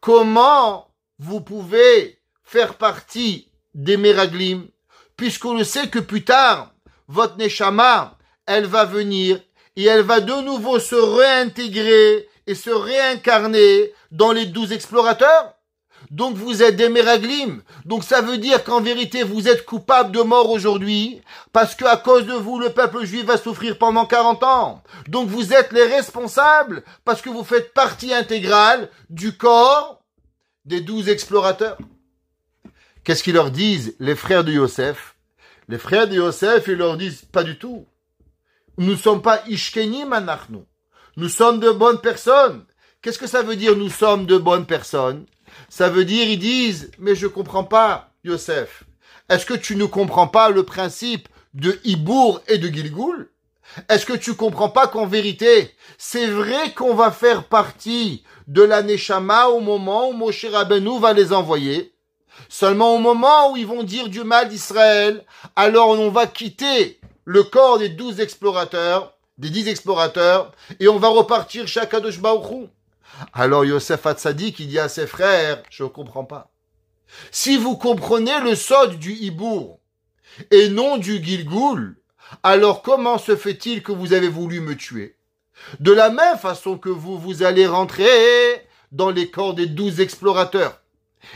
Comment vous pouvez faire partie des Meraglim puisqu'on le sait que plus tard, votre Neshama, elle va venir et elle va de nouveau se réintégrer et se réincarner dans les douze explorateurs donc vous êtes des méraglimes Donc ça veut dire qu'en vérité vous êtes coupable de mort aujourd'hui parce que à cause de vous le peuple juif va souffrir pendant 40 ans. Donc vous êtes les responsables parce que vous faites partie intégrale du corps des douze explorateurs. Qu'est-ce qu'ils leur disent les frères de Yosef Les frères de Yosef, ils leur disent pas du tout. Nous ne sommes pas Ishkenim anachnu. Nous sommes de bonnes personnes. Qu'est-ce que ça veut dire nous sommes de bonnes personnes Ça veut dire, ils disent, mais je comprends pas, Yosef. Est-ce que tu ne comprends pas le principe de Hibour et de Gilgoul Est-ce que tu comprends pas qu'en vérité, c'est vrai qu'on va faire partie de la Neshama au moment où Moshe Rabbeinu va les envoyer Seulement au moment où ils vont dire du mal d'Israël, alors on va quitter le corps des douze explorateurs des dix explorateurs, et on va repartir chacun de Shbaouchou. Alors Yosef Hatzadik, il dit à ses frères, je ne comprends pas. Si vous comprenez le sod du hibour, et non du Gilgoul, alors comment se fait-il que vous avez voulu me tuer De la même façon que vous, vous allez rentrer dans les corps des douze explorateurs.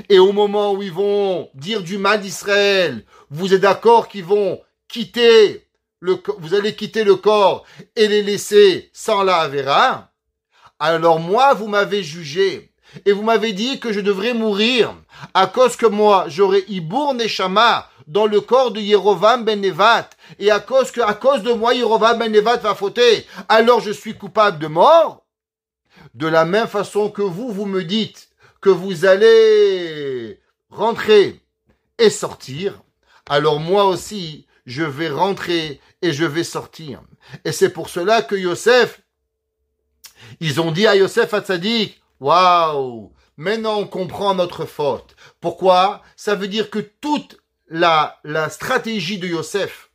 Et au moment où ils vont dire du mal d'Israël, vous êtes d'accord qu'ils vont quitter vous allez quitter le corps et les laisser sans la Avera, alors moi, vous m'avez jugé et vous m'avez dit que je devrais mourir à cause que moi, j'aurais Ibour chama dans le corps de Yerovam Ben Nevat et à cause que, à cause de moi, Yerovam Ben Nevat va fauter, alors je suis coupable de mort. De la même façon que vous, vous me dites que vous allez rentrer et sortir, alors moi aussi, je vais rentrer et je vais sortir. Et c'est pour cela que Yosef, ils ont dit à Yosef Hatzadik, waouh, maintenant on comprend notre faute. Pourquoi? Ça veut dire que toute la, stratégie de Yosef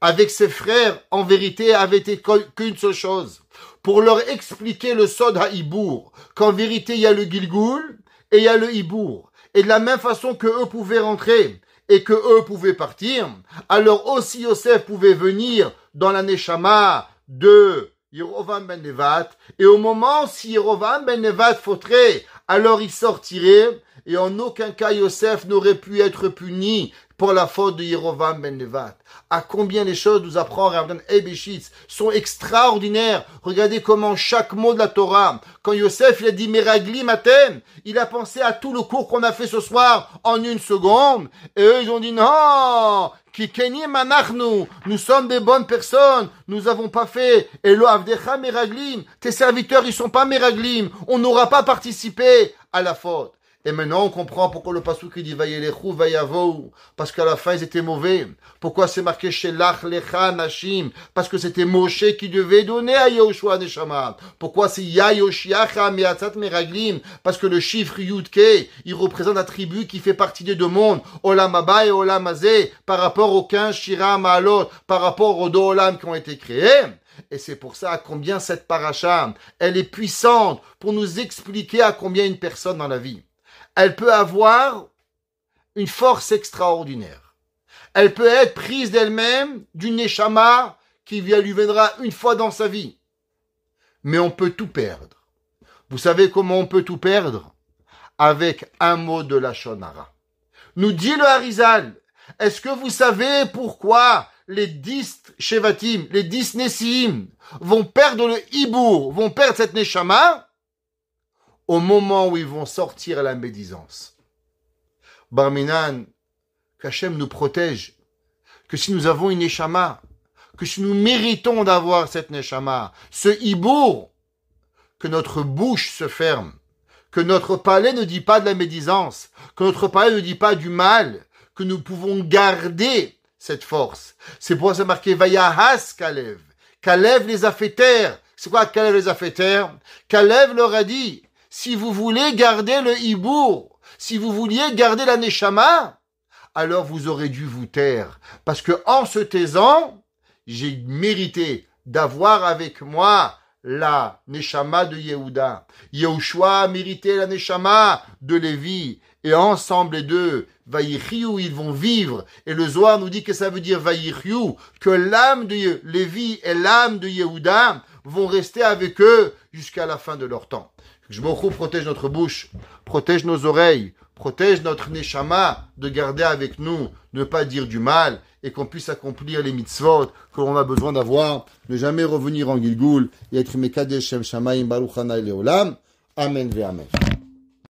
avec ses frères, en vérité, avait été qu'une seule chose. Pour leur expliquer le sod ha'ibour, qu'en vérité, il y a le Gilgoul et il y a le hibour. Et de la même façon que eux pouvaient rentrer et que eux pouvaient partir, alors aussi Yosef pouvait venir dans la Neshama de Yerovam ben Nevat, et au moment si Yerovam ben Nevat fauterait, alors il sortirait, et en aucun cas Yosef n'aurait pu être puni pour la faute de Yerovam ben Nevat. À combien les choses nous apprend Rabban ben Ebeshitz sont extraordinaires. Regardez comment chaque mot de la Torah, quand Yosef il a dit Meragli Matem, il a pensé à tout le cours qu'on a fait ce soir en une seconde. Et eux, ils ont dit non, Kikeni manachnu, nous sommes des bonnes personnes, nous avons pas fait, Elo avdecha meraglim, tes serviteurs ils sont pas meraglim, on n'aura pas participé à la faute. Et maintenant, on comprend pourquoi le qui dit Vayelechu, Vayavou, parce qu'à la fin, ils étaient mauvais. Pourquoi c'est marqué lach Lecha, Nashim, parce que c'était Moshe qui devait donner à Yahushua Neshama. Pourquoi c'est Meatzat, Meraglim, parce que le chiffre Yudke, il représente la tribu qui fait partie des deux mondes, Olamaba et Olam par rapport aux 15 Shira, par rapport aux deux Olam qui ont été créés. Et c'est pour ça à combien cette paracha, elle est puissante pour nous expliquer à combien une personne dans la vie elle peut avoir une force extraordinaire. Elle peut être prise d'elle-même d'une neshama qui lui viendra une fois dans sa vie. Mais on peut tout perdre. Vous savez comment on peut tout perdre Avec un mot de la Shonara. Nous dit le Harizal, est-ce que vous savez pourquoi les dix Shevatim, les dix Nessim vont perdre le hibour, vont perdre cette Neshama au moment où ils vont sortir à la médisance. Barminan, qu'Hachem nous protège, que si nous avons une échama, que si nous méritons d'avoir cette neshama, ce hibou, que notre bouche se ferme, que notre palais ne dit pas de la médisance, que notre palais ne dit pas du mal, que nous pouvons garder cette force. C'est pour ça marqué Vayahas Kalev. Kalev les a fait taire. C'est quoi Kalev les a fait taire Kalev leur a dit, si vous voulez garder le hibou, si vous vouliez garder la neshama, alors vous aurez dû vous taire, parce que en se taisant, j'ai mérité d'avoir avec moi la neshama de Yehuda. Yehoshua a mérité la neshama de Lévi. Et ensemble les deux, Vaïriou, ils vont vivre. Et le Zohar nous dit que ça veut dire Vaïriou, que l'âme de Lévi et l'âme de Yehuda vont rester avec eux jusqu'à la fin de leur temps protège notre bouche, protège nos oreilles, protège notre neshama de garder avec nous, ne pas dire du mal et qu'on puisse accomplir les mitzvot que l'on a besoin d'avoir, ne jamais revenir en Gilgul. et être Shamaim Leolam. Amen ve Amen.